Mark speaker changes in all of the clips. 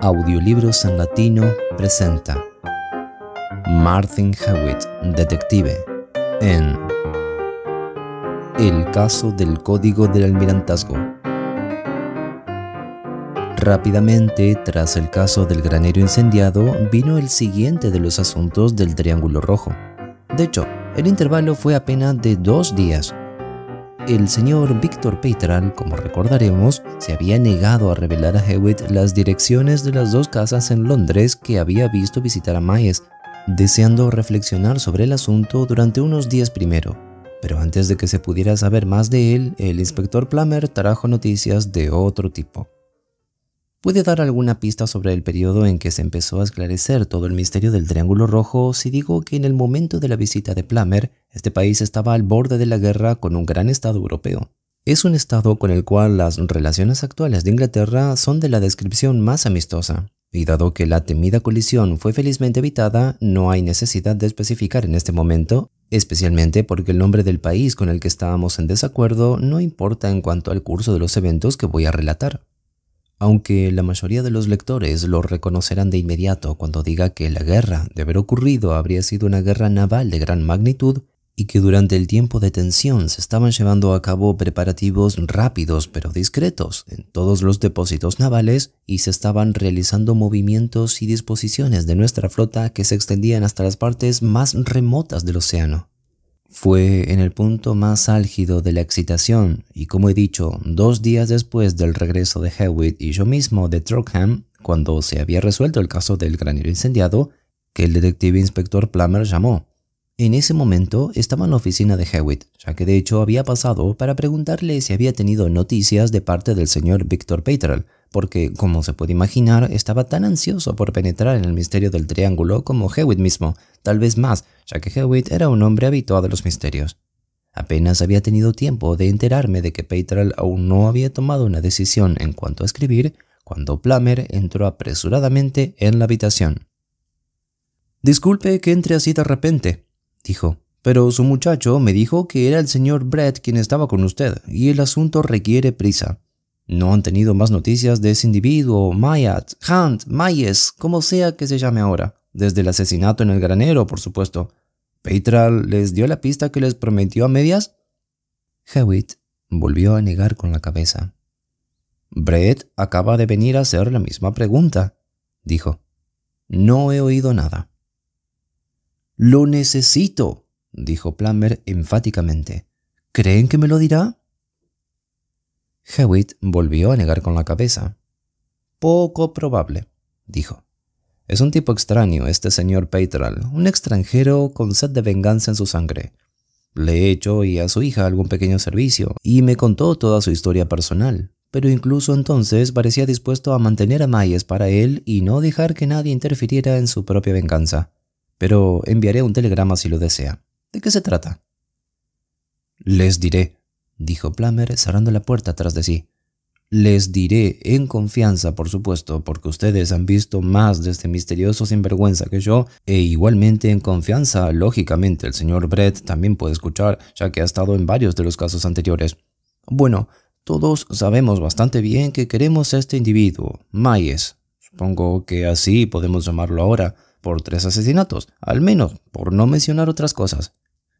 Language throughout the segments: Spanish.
Speaker 1: Audiolibros en Latino presenta Martin Hewitt, detective, en El caso del Código del Almirantazgo. Rápidamente, tras el caso del granero incendiado, vino el siguiente de los asuntos del Triángulo Rojo. De hecho, el intervalo fue apenas de dos días, el señor Víctor Peytral, como recordaremos, se había negado a revelar a Hewitt las direcciones de las dos casas en Londres que había visto visitar a Mayes, deseando reflexionar sobre el asunto durante unos días primero. Pero antes de que se pudiera saber más de él, el inspector Plummer trajo noticias de otro tipo puede dar alguna pista sobre el periodo en que se empezó a esclarecer todo el misterio del Triángulo Rojo si digo que en el momento de la visita de Plummer, este país estaba al borde de la guerra con un gran Estado europeo. Es un Estado con el cual las relaciones actuales de Inglaterra son de la descripción más amistosa, y dado que la temida colisión fue felizmente evitada, no hay necesidad de especificar en este momento, especialmente porque el nombre del país con el que estábamos en desacuerdo no importa en cuanto al curso de los eventos que voy a relatar aunque la mayoría de los lectores lo reconocerán de inmediato cuando diga que la guerra de haber ocurrido habría sido una guerra naval de gran magnitud y que durante el tiempo de tensión se estaban llevando a cabo preparativos rápidos pero discretos en todos los depósitos navales y se estaban realizando movimientos y disposiciones de nuestra flota que se extendían hasta las partes más remotas del océano. Fue en el punto más álgido de la excitación y, como he dicho, dos días después del regreso de Hewitt y yo mismo de Trockham, cuando se había resuelto el caso del granero incendiado, que el detective inspector Plummer llamó. En ese momento estaba en la oficina de Hewitt, ya que de hecho había pasado para preguntarle si había tenido noticias de parte del señor Victor Paterl, porque, como se puede imaginar, estaba tan ansioso por penetrar en el misterio del triángulo como Hewitt mismo, tal vez más, ya que Hewitt era un hombre habituado a los misterios. Apenas había tenido tiempo de enterarme de que Peytral aún no había tomado una decisión en cuanto a escribir cuando Plummer entró apresuradamente en la habitación. Disculpe que entre así de repente, dijo, pero su muchacho me dijo que era el señor Brett quien estaba con usted y el asunto requiere prisa. No han tenido más noticias de ese individuo, Mayat, Hunt, Mayes, como sea que se llame ahora, desde el asesinato en el granero, por supuesto. Petral les dio la pista que les prometió a medias? Hewitt volvió a negar con la cabeza. Brett acaba de venir a hacer la misma pregunta, dijo. No he oído nada. Lo necesito, dijo Plummer enfáticamente. ¿Creen que me lo dirá? Hewitt volvió a negar con la cabeza. Poco probable, dijo. Es un tipo extraño este señor Peytral, un extranjero con sed de venganza en su sangre. Le he hecho y a su hija algún pequeño servicio, y me contó toda su historia personal, pero incluso entonces parecía dispuesto a mantener a Mayes para él y no dejar que nadie interfiriera en su propia venganza. Pero enviaré un telegrama si lo desea. ¿De qué se trata? Les diré, dijo Plummer cerrando la puerta tras de sí. Les diré en confianza, por supuesto, porque ustedes han visto más de este misterioso sinvergüenza que yo, e igualmente en confianza, lógicamente, el señor Brett también puede escuchar, ya que ha estado en varios de los casos anteriores. Bueno, todos sabemos bastante bien que queremos a este individuo, Mayes, supongo que así podemos llamarlo ahora, por tres asesinatos, al menos, por no mencionar otras cosas.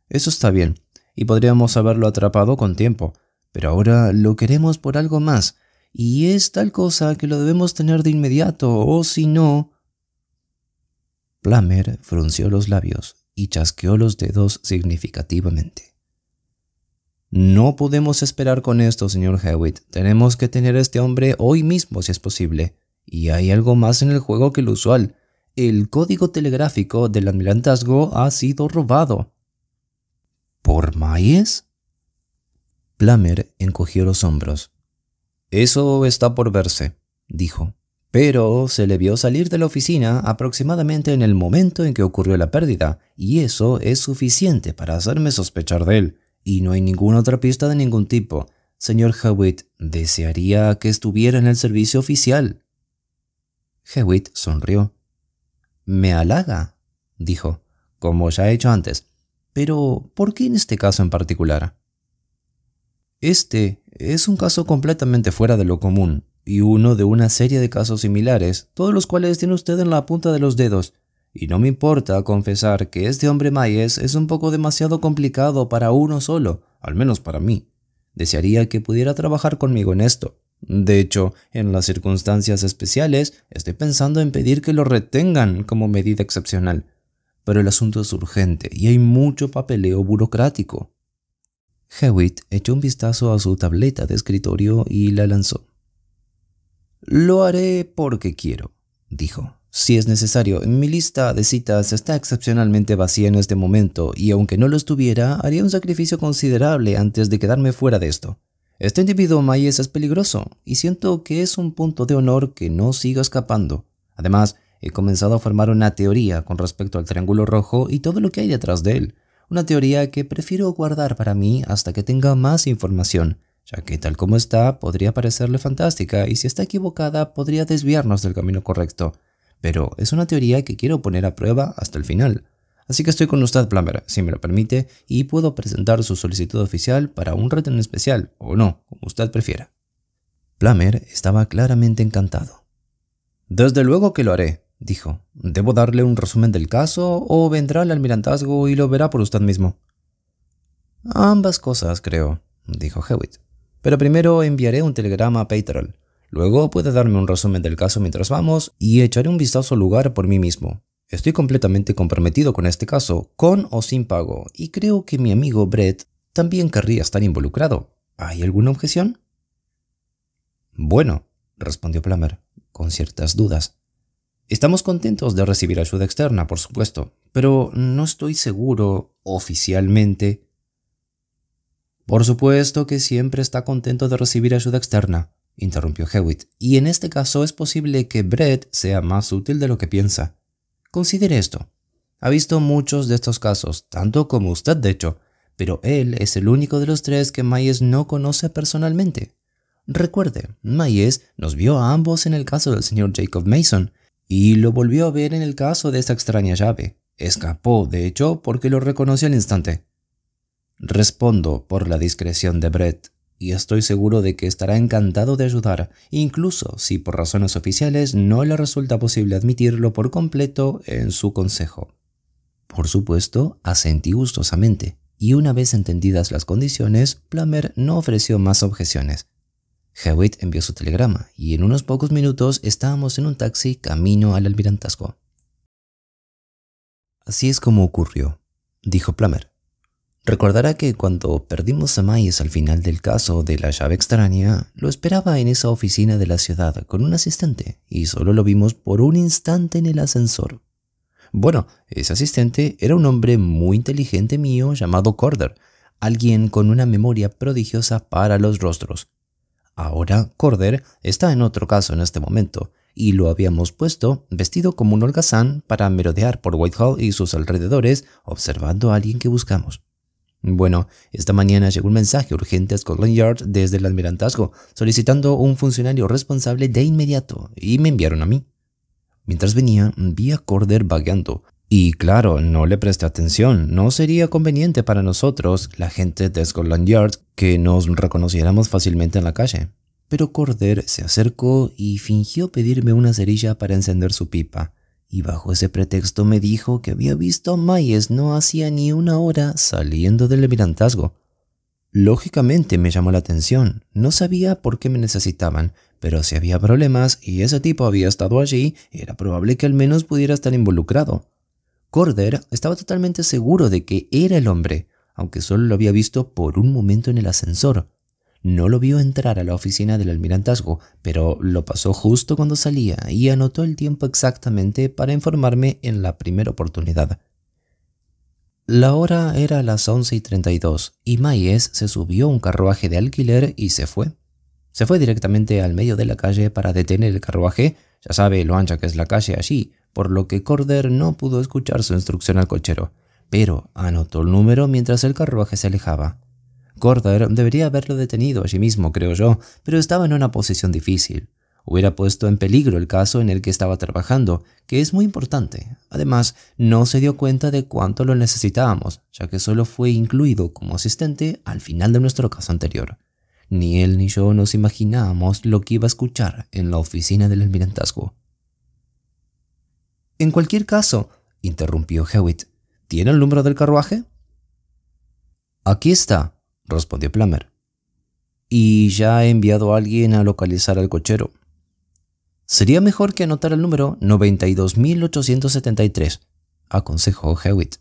Speaker 1: Eso está bien y podríamos haberlo atrapado con tiempo, pero ahora lo queremos por algo más, y es tal cosa que lo debemos tener de inmediato, o si no... Plummer frunció los labios y chasqueó los dedos significativamente. No podemos esperar con esto, señor Hewitt. Tenemos que tener a este hombre hoy mismo, si es posible. Y hay algo más en el juego que lo usual. El código telegráfico del almirantazgo ha sido robado. ¿Por maíz? Plummer encogió los hombros. Eso está por verse, dijo, pero se le vio salir de la oficina aproximadamente en el momento en que ocurrió la pérdida, y eso es suficiente para hacerme sospechar de él, y no hay ninguna otra pista de ningún tipo. Señor Hewitt, desearía que estuviera en el servicio oficial. Hewitt sonrió. Me halaga, dijo, como ya he hecho antes. Pero, ¿por qué en este caso en particular? Este es un caso completamente fuera de lo común, y uno de una serie de casos similares, todos los cuales tiene usted en la punta de los dedos, y no me importa confesar que este hombre Mayes es un poco demasiado complicado para uno solo, al menos para mí. Desearía que pudiera trabajar conmigo en esto. De hecho, en las circunstancias especiales, estoy pensando en pedir que lo retengan como medida excepcional pero el asunto es urgente y hay mucho papeleo burocrático. Hewitt echó un vistazo a su tableta de escritorio y la lanzó. Lo haré porque quiero, dijo. Si es necesario, mi lista de citas está excepcionalmente vacía en este momento y aunque no lo estuviera, haría un sacrificio considerable antes de quedarme fuera de esto. Este individuo Mayes es peligroso y siento que es un punto de honor que no siga escapando. Además, he comenzado a formar una teoría con respecto al Triángulo Rojo y todo lo que hay detrás de él. Una teoría que prefiero guardar para mí hasta que tenga más información, ya que tal como está podría parecerle fantástica y si está equivocada podría desviarnos del camino correcto. Pero es una teoría que quiero poner a prueba hasta el final. Así que estoy con usted, Plummer, si me lo permite, y puedo presentar su solicitud oficial para un reto especial, o no, como usted prefiera. Plummer estaba claramente encantado. Desde luego que lo haré, dijo. ¿Debo darle un resumen del caso o vendrá el almirantazgo y lo verá por usted mismo? Ambas cosas, creo, dijo Hewitt. Pero primero enviaré un telegrama a Paterol. Luego puede darme un resumen del caso mientras vamos y echaré un vistazo al lugar por mí mismo. Estoy completamente comprometido con este caso, con o sin pago, y creo que mi amigo Brett también querría estar involucrado. ¿Hay alguna objeción? Bueno, respondió Plummer, con ciertas dudas. Estamos contentos de recibir ayuda externa, por supuesto, pero no estoy seguro oficialmente. Por supuesto que siempre está contento de recibir ayuda externa, interrumpió Hewitt, y en este caso es posible que Brett sea más útil de lo que piensa. Considere esto. Ha visto muchos de estos casos, tanto como usted de hecho, pero él es el único de los tres que Mayes no conoce personalmente. Recuerde, Mayes nos vio a ambos en el caso del señor Jacob Mason, y lo volvió a ver en el caso de esa extraña llave. Escapó, de hecho, porque lo reconoció al instante. Respondo por la discreción de Brett, y estoy seguro de que estará encantado de ayudar, incluso si por razones oficiales no le resulta posible admitirlo por completo en su consejo. Por supuesto, asentí gustosamente, y una vez entendidas las condiciones, Plummer no ofreció más objeciones. Hewitt envió su telegrama y en unos pocos minutos estábamos en un taxi camino al almirantazgo. Así es como ocurrió, dijo Plummer. Recordará que cuando perdimos a Mayes al final del caso de la llave extraña, lo esperaba en esa oficina de la ciudad con un asistente y solo lo vimos por un instante en el ascensor. Bueno, ese asistente era un hombre muy inteligente mío llamado Corder, alguien con una memoria prodigiosa para los rostros, Ahora, Corder está en otro caso en este momento, y lo habíamos puesto vestido como un holgazán para merodear por Whitehall y sus alrededores observando a alguien que buscamos. Bueno, esta mañana llegó un mensaje urgente a Scotland Yard desde el almirantazgo solicitando un funcionario responsable de inmediato y me enviaron a mí. Mientras venía, vi a Corder vagueando. Y claro, no le presté atención, no sería conveniente para nosotros, la gente de Scotland Yard, que nos reconociéramos fácilmente en la calle pero Corder se acercó y fingió pedirme una cerilla para encender su pipa, y bajo ese pretexto me dijo que había visto a Mayes no hacía ni una hora saliendo del almirantazgo. Lógicamente me llamó la atención, no sabía por qué me necesitaban, pero si había problemas y ese tipo había estado allí, era probable que al menos pudiera estar involucrado. Corder estaba totalmente seguro de que era el hombre, aunque solo lo había visto por un momento en el ascensor. No lo vio entrar a la oficina del almirantazgo, pero lo pasó justo cuando salía y anotó el tiempo exactamente para informarme en la primera oportunidad. La hora era las 11 y 32 y Mayes se subió a un carruaje de alquiler y se fue. Se fue directamente al medio de la calle para detener el carruaje, ya sabe lo ancha que es la calle allí, por lo que Corder no pudo escuchar su instrucción al cochero, pero anotó el número mientras el carruaje se alejaba. Corder debería haberlo detenido allí mismo, creo yo, pero estaba en una posición difícil. Hubiera puesto en peligro el caso en el que estaba trabajando, que es muy importante. Además, no se dio cuenta de cuánto lo necesitábamos, ya que solo fue incluido como asistente al final de nuestro caso anterior. Ni él ni yo nos imaginábamos lo que iba a escuchar en la oficina del almirantazgo. En cualquier caso, interrumpió Hewitt, ¿tiene el número del carruaje? Aquí está, respondió Plummer. Y ya he enviado a alguien a localizar al cochero. Sería mejor que anotara el número 92873, aconsejó Hewitt.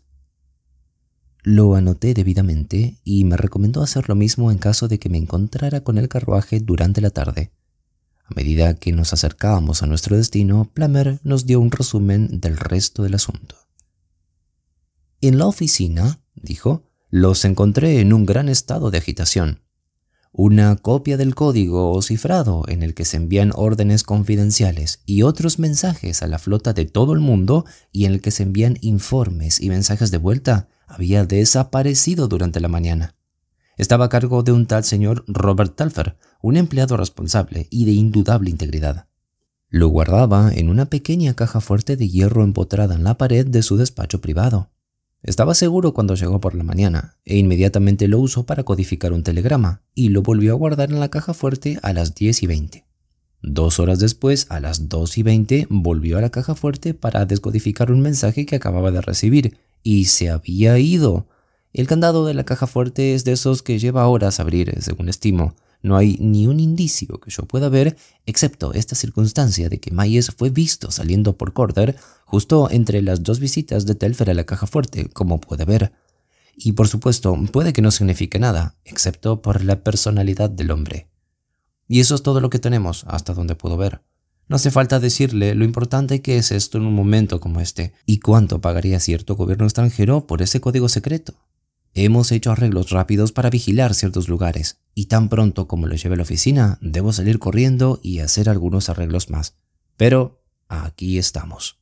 Speaker 1: Lo anoté debidamente y me recomendó hacer lo mismo en caso de que me encontrara con el carruaje durante la tarde. A medida que nos acercábamos a nuestro destino, Plummer nos dio un resumen del resto del asunto. En la oficina, dijo, los encontré en un gran estado de agitación. Una copia del código o cifrado en el que se envían órdenes confidenciales y otros mensajes a la flota de todo el mundo y en el que se envían informes y mensajes de vuelta había desaparecido durante la mañana. Estaba a cargo de un tal señor Robert Telfer, un empleado responsable y de indudable integridad. Lo guardaba en una pequeña caja fuerte de hierro empotrada en la pared de su despacho privado. Estaba seguro cuando llegó por la mañana, e inmediatamente lo usó para codificar un telegrama, y lo volvió a guardar en la caja fuerte a las 10 y 20. Dos horas después, a las 2 y 20, volvió a la caja fuerte para descodificar un mensaje que acababa de recibir, y se había ido. El candado de la caja fuerte es de esos que lleva horas abrir, según estimo, no hay ni un indicio que yo pueda ver, excepto esta circunstancia de que Mayes fue visto saliendo por Corder justo entre las dos visitas de Telfer a la caja fuerte, como puede ver. Y por supuesto, puede que no signifique nada, excepto por la personalidad del hombre. Y eso es todo lo que tenemos, hasta donde puedo ver. No hace falta decirle lo importante que es esto en un momento como este, y cuánto pagaría cierto gobierno extranjero por ese código secreto. Hemos hecho arreglos rápidos para vigilar ciertos lugares, y tan pronto como lo lleve a la oficina, debo salir corriendo y hacer algunos arreglos más. Pero aquí estamos.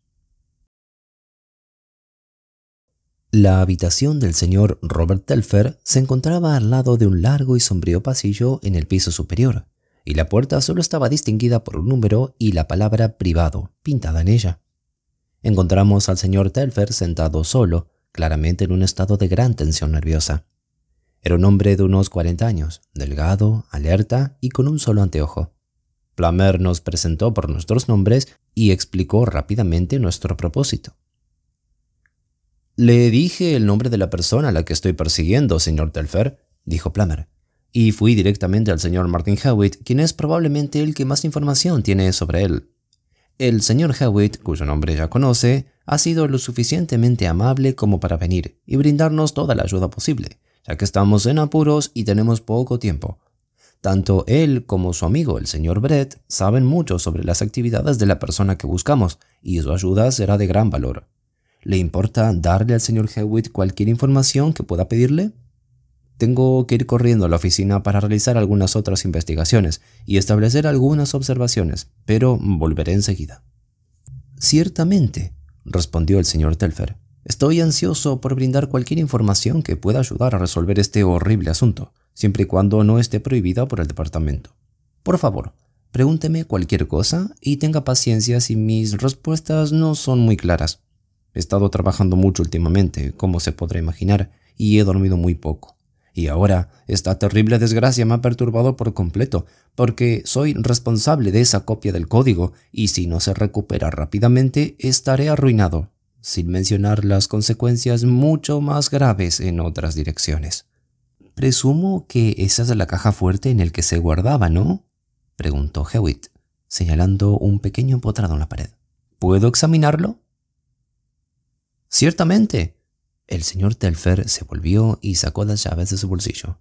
Speaker 1: La habitación del señor Robert Telfer se encontraba al lado de un largo y sombrío pasillo en el piso superior, y la puerta solo estaba distinguida por un número y la palabra privado pintada en ella. Encontramos al señor Telfer sentado solo, claramente en un estado de gran tensión nerviosa. Era un hombre de unos 40 años, delgado, alerta y con un solo anteojo. Plamer nos presentó por nuestros nombres y explicó rápidamente nuestro propósito. Le dije el nombre de la persona a la que estoy persiguiendo, señor Telfer, dijo Plamer, y fui directamente al señor Martin Hewitt, quien es probablemente el que más información tiene sobre él. El señor Hewitt, cuyo nombre ya conoce, ha sido lo suficientemente amable como para venir y brindarnos toda la ayuda posible, ya que estamos en apuros y tenemos poco tiempo. Tanto él como su amigo el señor Brett saben mucho sobre las actividades de la persona que buscamos y su ayuda será de gran valor. ¿Le importa darle al señor Hewitt cualquier información que pueda pedirle? Tengo que ir corriendo a la oficina para realizar algunas otras investigaciones y establecer algunas observaciones, pero volveré enseguida. Ciertamente, respondió el señor Telfer. Estoy ansioso por brindar cualquier información que pueda ayudar a resolver este horrible asunto, siempre y cuando no esté prohibida por el departamento. Por favor, pregúnteme cualquier cosa y tenga paciencia si mis respuestas no son muy claras. He estado trabajando mucho últimamente, como se podrá imaginar, y he dormido muy poco. Y ahora esta terrible desgracia me ha perturbado por completo, porque soy responsable de esa copia del código, y si no se recupera rápidamente, estaré arruinado, sin mencionar las consecuencias mucho más graves en otras direcciones. Presumo que esa es la caja fuerte en el que se guardaba, ¿no? preguntó Hewitt, señalando un pequeño empotrado en la pared. ¿Puedo examinarlo? Ciertamente, el señor Telfer se volvió y sacó las llaves de su bolsillo.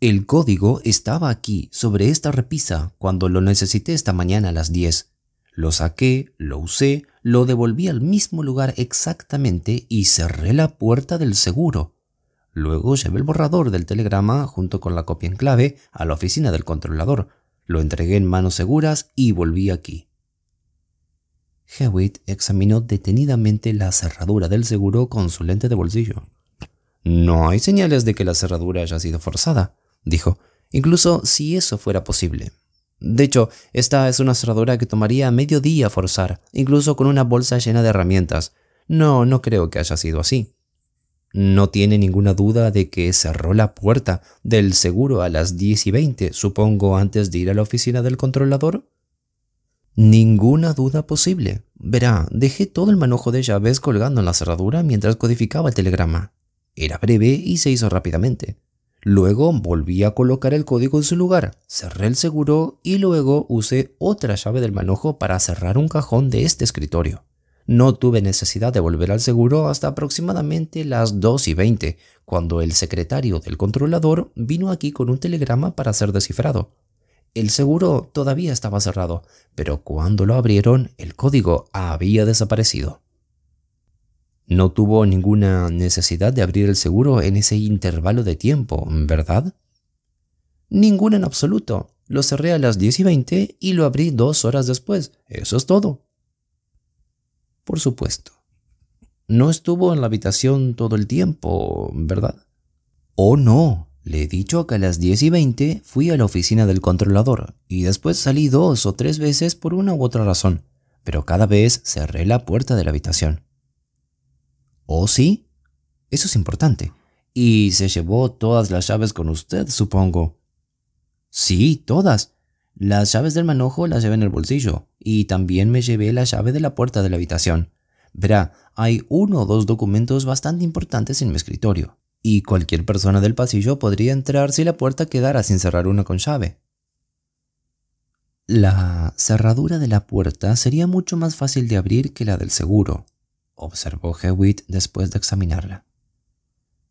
Speaker 1: El código estaba aquí, sobre esta repisa, cuando lo necesité esta mañana a las 10. Lo saqué, lo usé, lo devolví al mismo lugar exactamente y cerré la puerta del seguro. Luego llevé el borrador del telegrama junto con la copia en clave a la oficina del controlador. Lo entregué en manos seguras y volví aquí. Hewitt examinó detenidamente la cerradura del seguro con su lente de bolsillo. No hay señales de que la cerradura haya sido forzada, dijo, incluso si eso fuera posible. De hecho, esta es una cerradura que tomaría medio día forzar, incluso con una bolsa llena de herramientas. No, no creo que haya sido así. No tiene ninguna duda de que cerró la puerta del seguro a las diez y veinte, supongo antes de ir a la oficina del controlador. Ninguna duda posible. Verá, dejé todo el manojo de llaves colgando en la cerradura mientras codificaba el telegrama. Era breve y se hizo rápidamente. Luego volví a colocar el código en su lugar, cerré el seguro y luego usé otra llave del manojo para cerrar un cajón de este escritorio. No tuve necesidad de volver al seguro hasta aproximadamente las 2 y 20, cuando el secretario del controlador vino aquí con un telegrama para ser descifrado. El seguro todavía estaba cerrado, pero cuando lo abrieron el código había desaparecido. No tuvo ninguna necesidad de abrir el seguro en ese intervalo de tiempo, ¿verdad? Ninguna en absoluto. Lo cerré a las 10 y 20 y lo abrí dos horas después. Eso es todo. Por supuesto. No estuvo en la habitación todo el tiempo, ¿verdad? Oh, no. Le he dicho que a las 10 y 20 fui a la oficina del controlador y después salí dos o tres veces por una u otra razón, pero cada vez cerré la puerta de la habitación. ¿Oh sí? Eso es importante. Y se llevó todas las llaves con usted, supongo. Sí, todas. Las llaves del manojo las llevé en el bolsillo, y también me llevé la llave de la puerta de la habitación. Verá, hay uno o dos documentos bastante importantes en mi escritorio y cualquier persona del pasillo podría entrar si la puerta quedara sin cerrar una con llave. La cerradura de la puerta sería mucho más fácil de abrir que la del seguro, observó Hewitt después de examinarla.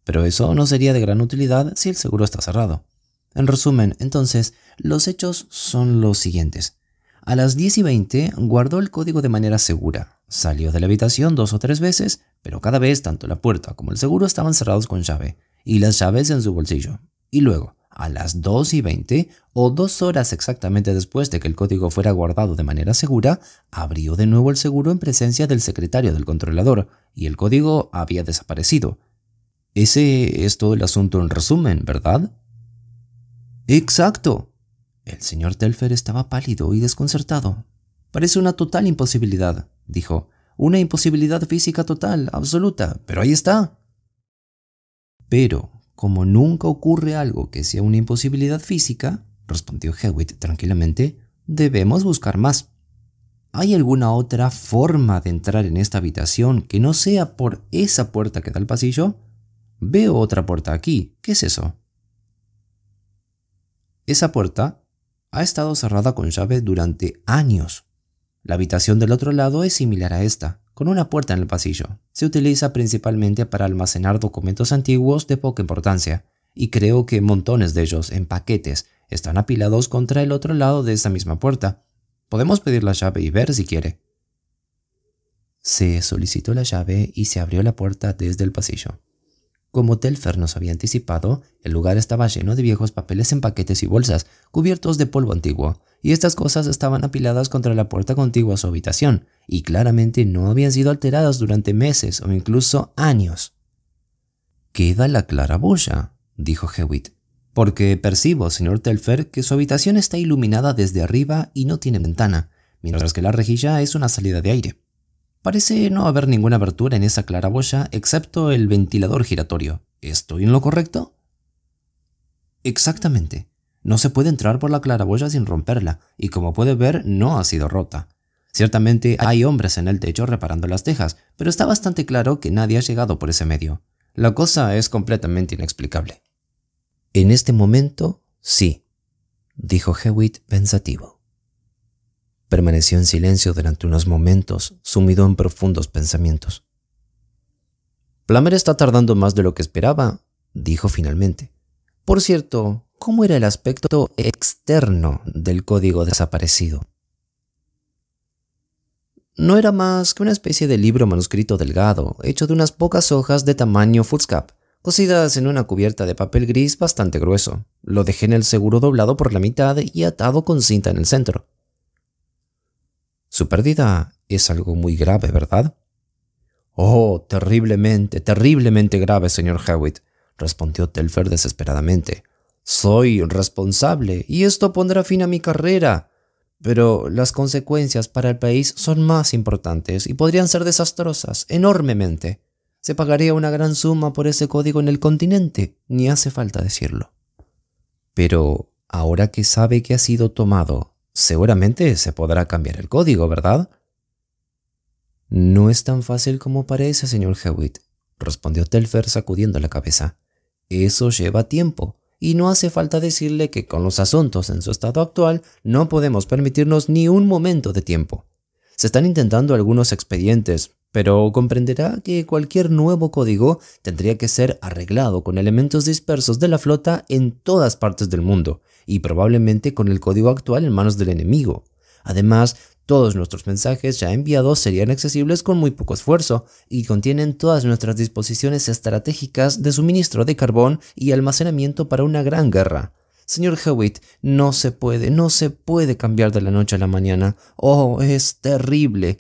Speaker 1: Pero eso no sería de gran utilidad si el seguro está cerrado. En resumen, entonces, los hechos son los siguientes. A las 10 y 20 guardó el código de manera segura. Salió de la habitación dos o tres veces, pero cada vez tanto la puerta como el seguro estaban cerrados con llave, y las llaves en su bolsillo. Y luego, a las 2 y 20, o dos horas exactamente después de que el código fuera guardado de manera segura, abrió de nuevo el seguro en presencia del secretario del controlador, y el código había desaparecido. Ese es todo el asunto en resumen, ¿verdad? Exacto, el señor Telfer estaba pálido y desconcertado. Parece una total imposibilidad, dijo. Una imposibilidad física total, absoluta, pero ahí está. Pero, como nunca ocurre algo que sea una imposibilidad física, respondió Hewitt tranquilamente, debemos buscar más. ¿Hay alguna otra forma de entrar en esta habitación que no sea por esa puerta que da al pasillo? Veo otra puerta aquí. ¿Qué es eso? Esa puerta ha estado cerrada con llave durante años. La habitación del otro lado es similar a esta, con una puerta en el pasillo. Se utiliza principalmente para almacenar documentos antiguos de poca importancia, y creo que montones de ellos, en paquetes, están apilados contra el otro lado de esa misma puerta. Podemos pedir la llave y ver si quiere. Se solicitó la llave y se abrió la puerta desde el pasillo. Como Telfer nos había anticipado, el lugar estaba lleno de viejos papeles en paquetes y bolsas, cubiertos de polvo antiguo, y estas cosas estaban apiladas contra la puerta contigua a su habitación, y claramente no habían sido alteradas durante meses o incluso años. Queda la claraboya, dijo Hewitt, porque percibo, señor Telfer, que su habitación está iluminada desde arriba y no tiene ventana, mientras que la rejilla es una salida de aire. Parece no haber ninguna abertura en esa claraboya excepto el ventilador giratorio. ¿Estoy en lo correcto? Exactamente. No se puede entrar por la claraboya sin romperla, y como puede ver, no ha sido rota. Ciertamente hay hombres en el techo reparando las tejas, pero está bastante claro que nadie ha llegado por ese medio. La cosa es completamente inexplicable. En este momento, sí, dijo Hewitt pensativo. Permaneció en silencio durante unos momentos, sumido en profundos pensamientos. —Plamer está tardando más de lo que esperaba, dijo finalmente. Por cierto, ¿cómo era el aspecto externo del código desaparecido? No era más que una especie de libro manuscrito delgado, hecho de unas pocas hojas de tamaño foolscap, cosidas en una cubierta de papel gris bastante grueso. Lo dejé en el seguro doblado por la mitad y atado con cinta en el centro. Su pérdida es algo muy grave, ¿verdad? Oh, terriblemente, terriblemente grave, señor Hewitt, respondió Telfer desesperadamente. Soy responsable y esto pondrá fin a mi carrera. Pero las consecuencias para el país son más importantes y podrían ser desastrosas, enormemente. Se pagaría una gran suma por ese código en el continente, ni hace falta decirlo. Pero ahora que sabe que ha sido tomado, seguramente se podrá cambiar el código, ¿verdad? No es tan fácil como parece, señor Hewitt, respondió Telfer sacudiendo la cabeza. Eso lleva tiempo, y no hace falta decirle que con los asuntos en su estado actual no podemos permitirnos ni un momento de tiempo. Se están intentando algunos expedientes, pero comprenderá que cualquier nuevo código tendría que ser arreglado con elementos dispersos de la flota en todas partes del mundo, y probablemente con el código actual en manos del enemigo. Además, todos nuestros mensajes ya enviados serían accesibles con muy poco esfuerzo y contienen todas nuestras disposiciones estratégicas de suministro de carbón y almacenamiento para una gran guerra. Señor Hewitt, no se puede, no se puede cambiar de la noche a la mañana. Oh, es terrible.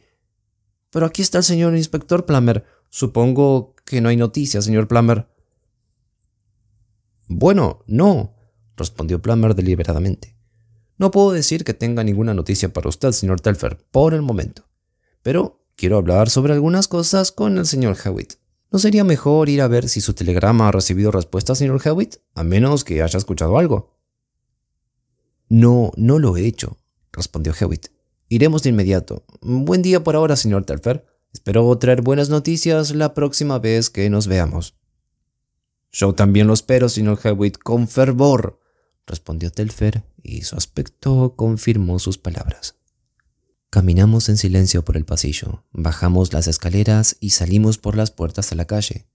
Speaker 1: Pero aquí está el señor inspector Plummer. Supongo que no hay noticias, señor Plummer. Bueno, no respondió Plummer deliberadamente. No puedo decir que tenga ninguna noticia para usted, señor Telfer, por el momento. Pero quiero hablar sobre algunas cosas con el señor Hewitt. ¿No sería mejor ir a ver si su telegrama ha recibido respuesta, señor Hewitt? A menos que haya escuchado algo. No, no lo he hecho, respondió Hewitt. Iremos de inmediato. Buen día por ahora, señor Telfer. Espero traer buenas noticias la próxima vez que nos veamos. Yo también lo espero, señor Hewitt, con fervor, respondió Telfer, y su aspecto confirmó sus palabras. Caminamos en silencio por el pasillo, bajamos las escaleras y salimos por las puertas a la calle.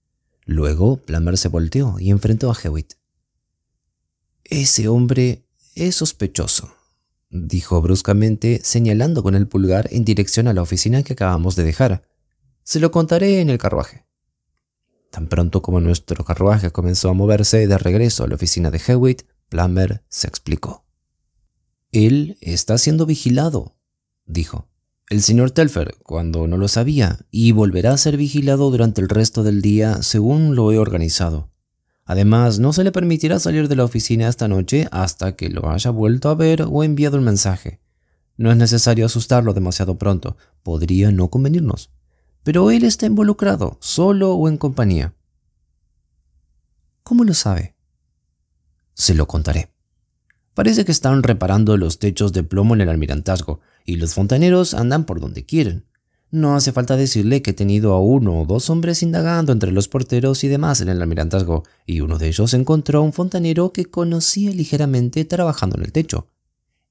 Speaker 1: Luego, Plummer se volteó y enfrentó a Hewitt. Ese hombre es sospechoso, dijo bruscamente, señalando con el pulgar en dirección a la oficina que acabamos de dejar. Se lo contaré en el carruaje. Tan pronto como nuestro carruaje comenzó a moverse de regreso a la oficina de Hewitt, Plummer se explicó. Él está siendo vigilado, dijo. El señor Telfer, cuando no lo sabía, y volverá a ser vigilado durante el resto del día según lo he organizado. Además, no se le permitirá salir de la oficina esta noche hasta que lo haya vuelto a ver o enviado el mensaje. No es necesario asustarlo demasiado pronto, podría no convenirnos. Pero él está involucrado, solo o en compañía. ¿Cómo lo sabe? se lo contaré. Parece que están reparando los techos de plomo en el almirantazgo, y los fontaneros andan por donde quieren. No hace falta decirle que he tenido a uno o dos hombres indagando entre los porteros y demás en el almirantazgo, y uno de ellos encontró a un fontanero que conocía ligeramente trabajando en el techo.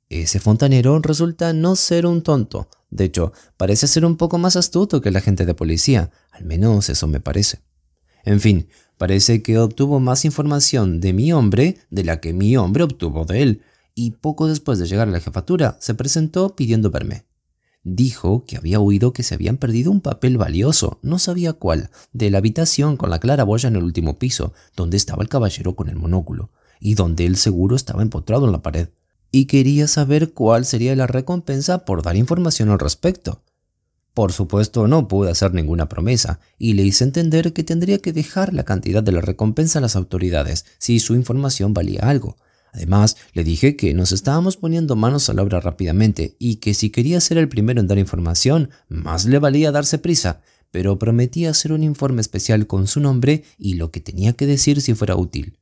Speaker 1: Ese fontanero resulta no ser un tonto, de hecho, parece ser un poco más astuto que la gente de policía, al menos eso me parece. En fin, Parece que obtuvo más información de mi hombre de la que mi hombre obtuvo de él, y poco después de llegar a la jefatura se presentó pidiendo verme. Dijo que había oído que se habían perdido un papel valioso, no sabía cuál, de la habitación con la claraboya en el último piso, donde estaba el caballero con el monóculo, y donde el seguro estaba empotrado en la pared, y quería saber cuál sería la recompensa por dar información al respecto. Por supuesto, no pude hacer ninguna promesa y le hice entender que tendría que dejar la cantidad de la recompensa a las autoridades si su información valía algo. Además, le dije que nos estábamos poniendo manos a la obra rápidamente y que si quería ser el primero en dar información, más le valía darse prisa, pero prometí hacer un informe especial con su nombre y lo que tenía que decir si fuera útil.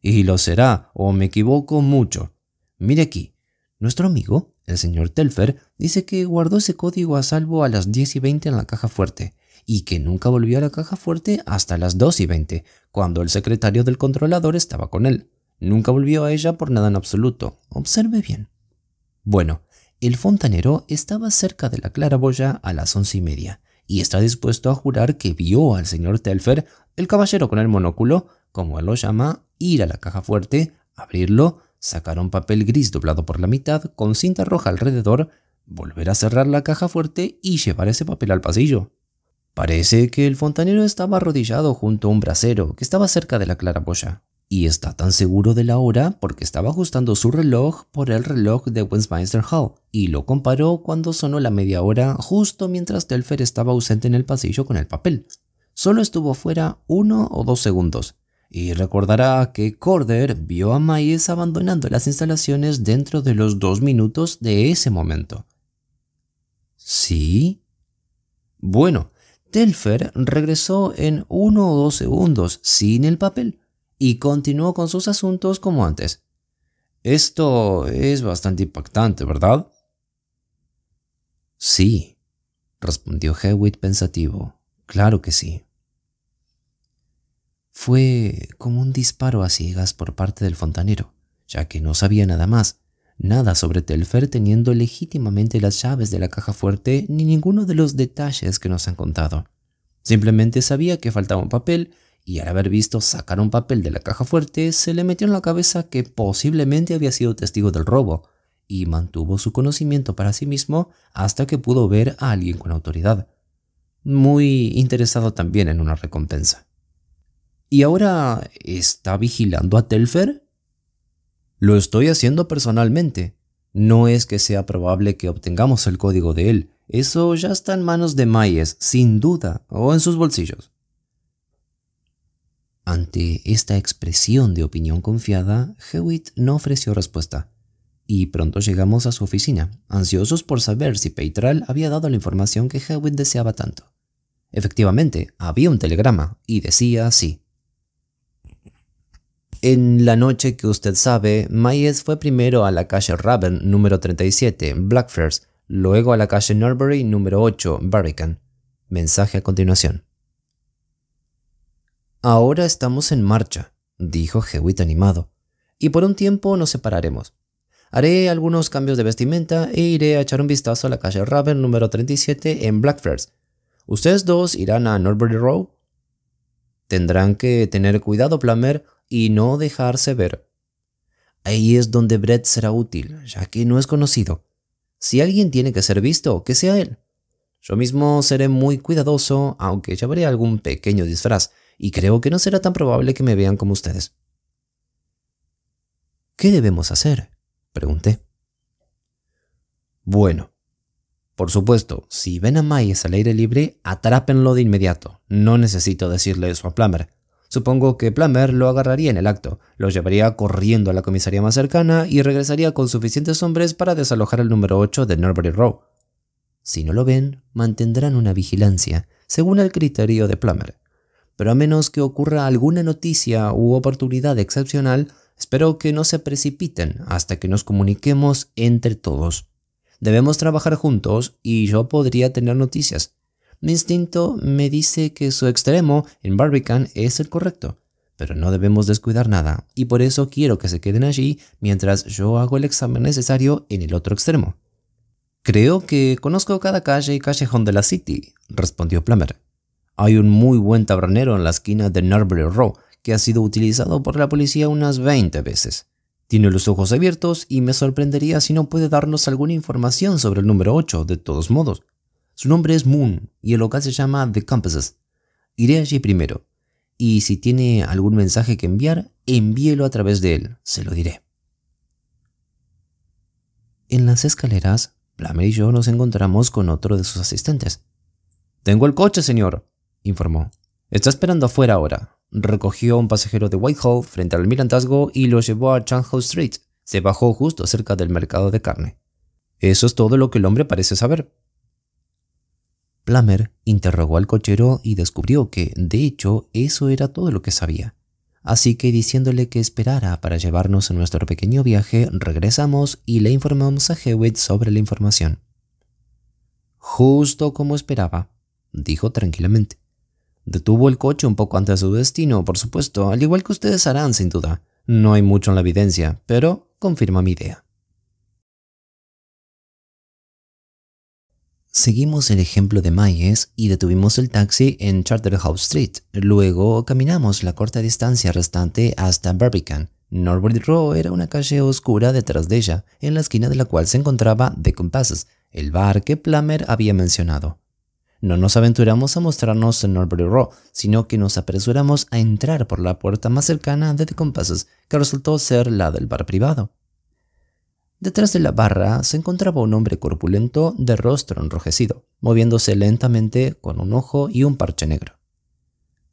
Speaker 1: Y lo será, o me equivoco mucho. Mire aquí, nuestro amigo el señor Telfer dice que guardó ese código a salvo a las 10 y 20 en la caja fuerte y que nunca volvió a la caja fuerte hasta las 2 y 20, cuando el secretario del controlador estaba con él. Nunca volvió a ella por nada en absoluto. Observe bien. Bueno, el fontanero estaba cerca de la claraboya a las once y media y está dispuesto a jurar que vio al señor Telfer, el caballero con el monóculo, como él lo llama, ir a la caja fuerte, abrirlo Sacar un papel gris doblado por la mitad con cinta roja alrededor, volver a cerrar la caja fuerte y llevar ese papel al pasillo. Parece que el fontanero estaba arrodillado junto a un brasero que estaba cerca de la claraboya, y está tan seguro de la hora porque estaba ajustando su reloj por el reloj de Westminster Hall, y lo comparó cuando sonó la media hora justo mientras Telfer estaba ausente en el pasillo con el papel. Solo estuvo fuera uno o dos segundos, y recordará que Corder vio a Mayes abandonando las instalaciones dentro de los dos minutos de ese momento. ¿Sí? Bueno, Telfer regresó en uno o dos segundos sin el papel y continuó con sus asuntos como antes. Esto es bastante impactante, ¿verdad? Sí, respondió Hewitt pensativo. Claro que sí. Fue como un disparo a ciegas por parte del fontanero, ya que no sabía nada más, nada sobre Telfer teniendo legítimamente las llaves de la caja fuerte ni ninguno de los detalles que nos han contado. Simplemente sabía que faltaba un papel y al haber visto sacar un papel de la caja fuerte se le metió en la cabeza que posiblemente había sido testigo del robo y mantuvo su conocimiento para sí mismo hasta que pudo ver a alguien con autoridad, muy interesado también en una recompensa. ¿Y ahora está vigilando a Telfer? Lo estoy haciendo personalmente. No es que sea probable que obtengamos el código de él. Eso ya está en manos de Mayes, sin duda, o en sus bolsillos. Ante esta expresión de opinión confiada, Hewitt no ofreció respuesta, y pronto llegamos a su oficina, ansiosos por saber si Peitral había dado la información que Hewitt deseaba tanto. Efectivamente, había un telegrama, y decía así. En la noche que usted sabe, Mayes fue primero a la calle Raven número 37, Blackfriars, luego a la calle Norbury número 8, Barrican. Mensaje a continuación. Ahora estamos en marcha, dijo Hewitt animado, y por un tiempo nos separaremos. Haré algunos cambios de vestimenta e iré a echar un vistazo a la calle Raven número 37 en Blackfriars. ¿Ustedes dos irán a Norbury Row? Tendrán que tener cuidado, Plamer, y no dejarse ver. Ahí es donde Brett será útil, ya que no es conocido. Si alguien tiene que ser visto, que sea él. Yo mismo seré muy cuidadoso, aunque llevaré algún pequeño disfraz, y creo que no será tan probable que me vean como ustedes. ¿Qué debemos hacer? pregunté. Bueno, por supuesto, si ven a Myers al aire libre, atrápenlo de inmediato. No necesito decirle eso a Plummer. Supongo que Plummer lo agarraría en el acto, lo llevaría corriendo a la comisaría más cercana y regresaría con suficientes hombres para desalojar el número 8 de Norbury Row. Si no lo ven, mantendrán una vigilancia, según el criterio de Plummer. Pero a menos que ocurra alguna noticia u oportunidad excepcional, espero que no se precipiten hasta que nos comuniquemos entre todos. Debemos trabajar juntos y yo podría tener noticias, mi instinto me dice que su extremo en Barbican es el correcto, pero no debemos descuidar nada y por eso quiero que se queden allí mientras yo hago el examen necesario en el otro extremo. Creo que conozco cada calle y callejón de la City, respondió Plummer. Hay un muy buen tabernero en la esquina de Norbury Row que ha sido utilizado por la policía unas 20 veces. Tiene los ojos abiertos y me sorprendería si no puede darnos alguna información sobre el número 8, de todos modos. Su nombre es Moon y el local se llama The Campuses. Iré allí primero. Y si tiene algún mensaje que enviar, envíelo a través de él, se lo diré. En las escaleras, Plummer y yo nos encontramos con otro de sus asistentes. Tengo el coche, señor, informó. Está esperando afuera ahora. Recogió a un pasajero de Whitehall frente al mirantazgo y lo llevó a Chanhoe Street. Se bajó justo cerca del mercado de carne. Eso es todo lo que el hombre parece saber, Plummer interrogó al cochero y descubrió que, de hecho, eso era todo lo que sabía. Así que diciéndole que esperara para llevarnos en nuestro pequeño viaje, regresamos y le informamos a Hewitt sobre la información. Justo como esperaba, dijo tranquilamente. Detuvo el coche un poco antes de su destino, por supuesto, al igual que ustedes harán sin duda. No hay mucho en la evidencia, pero confirma mi idea. Seguimos el ejemplo de Mayes y detuvimos el taxi en Charterhouse Street. Luego caminamos la corta distancia restante hasta Barbican. Norbury Row era una calle oscura detrás de ella, en la esquina de la cual se encontraba The Compasses, el bar que Plummer había mencionado. No nos aventuramos a mostrarnos en Norbury Row, sino que nos apresuramos a entrar por la puerta más cercana de The Compasses, que resultó ser la del bar privado. Detrás de la barra se encontraba un hombre corpulento de rostro enrojecido, moviéndose lentamente con un ojo y un parche negro.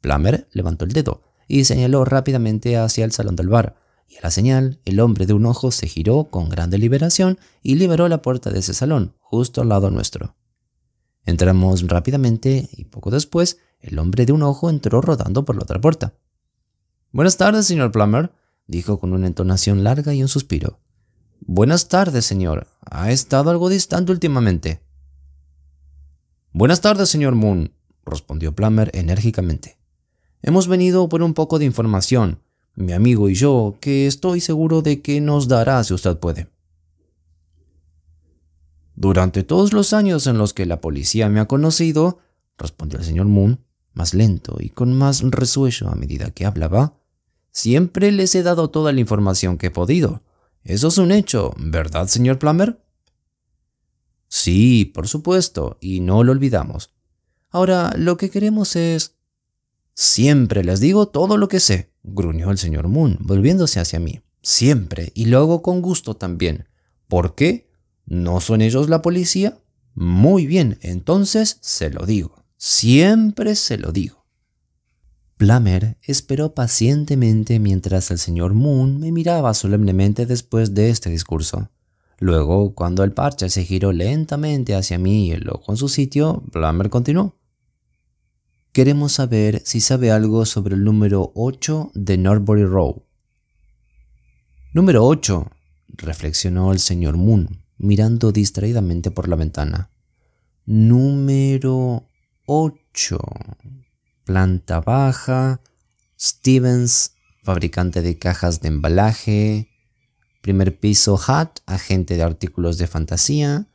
Speaker 1: Plummer levantó el dedo y señaló rápidamente hacia el salón del bar, y a la señal el hombre de un ojo se giró con gran deliberación y liberó la puerta de ese salón, justo al lado nuestro. Entramos rápidamente y poco después el hombre de un ojo entró rodando por la otra puerta. Buenas tardes, señor Plummer, dijo con una entonación larga y un suspiro. Buenas tardes, señor. Ha estado algo distante últimamente. Buenas tardes, señor Moon, respondió Plummer enérgicamente. Hemos venido por un poco de información, mi amigo y yo, que estoy seguro de que nos dará si usted puede. Durante todos los años en los que la policía me ha conocido, respondió el señor Moon, más lento y con más resuello a medida que hablaba, siempre les he dado toda la información que he podido. Eso es un hecho, ¿verdad, señor Plummer? Sí, por supuesto, y no lo olvidamos. Ahora, lo que queremos es... Siempre les digo todo lo que sé, gruñó el señor Moon, volviéndose hacia mí. Siempre, y lo hago con gusto también. ¿Por qué? ¿No son ellos la policía? Muy bien, entonces se lo digo. Siempre se lo digo. Plummer esperó pacientemente mientras el señor Moon me miraba solemnemente después de este discurso. Luego, cuando el parche se giró lentamente hacia mí y el ojo en su sitio, Plummer continuó. Queremos saber si sabe algo sobre el número 8 de Norbury Row. Número 8, reflexionó el señor Moon, mirando distraídamente por la ventana. Número 8, planta baja, Stevens, fabricante de cajas de embalaje, primer piso Hat, agente de artículos de fantasía,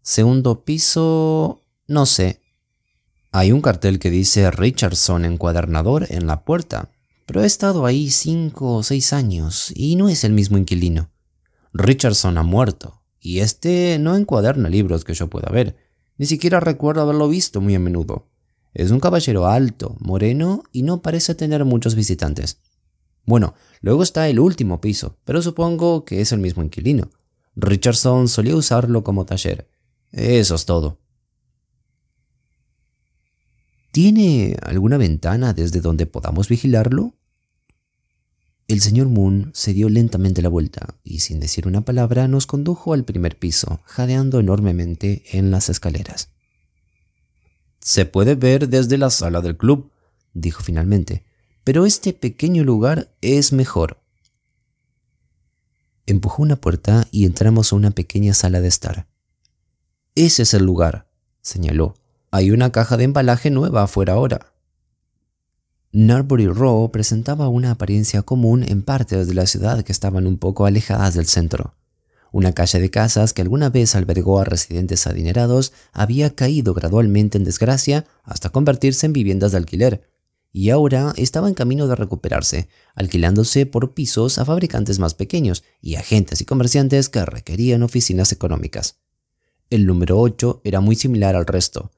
Speaker 1: segundo piso, no sé. Hay un cartel que dice Richardson encuadernador en la puerta, pero he estado ahí cinco o seis años y no es el mismo inquilino. Richardson ha muerto y este no encuaderna libros que yo pueda ver. Ni siquiera recuerdo haberlo visto muy a menudo. Es un caballero alto, moreno y no parece tener muchos visitantes. Bueno, luego está el último piso, pero supongo que es el mismo inquilino. Richardson solía usarlo como taller. Eso es todo. ¿Tiene alguna ventana desde donde podamos vigilarlo? El señor Moon se dio lentamente la vuelta y sin decir una palabra nos condujo al primer piso, jadeando enormemente en las escaleras. Se puede ver desde la sala del club, dijo finalmente, pero este pequeño lugar es mejor. Empujó una puerta y entramos a una pequeña sala de estar. Ese es el lugar, señaló. Hay una caja de embalaje nueva afuera ahora. Narbury Row presentaba una apariencia común en partes de la ciudad que estaban un poco alejadas del centro. Una calle de casas que alguna vez albergó a residentes adinerados había caído gradualmente en desgracia hasta convertirse en viviendas de alquiler, y ahora estaba en camino de recuperarse, alquilándose por pisos a fabricantes más pequeños y agentes y comerciantes que requerían oficinas económicas. El número 8 era muy similar al resto.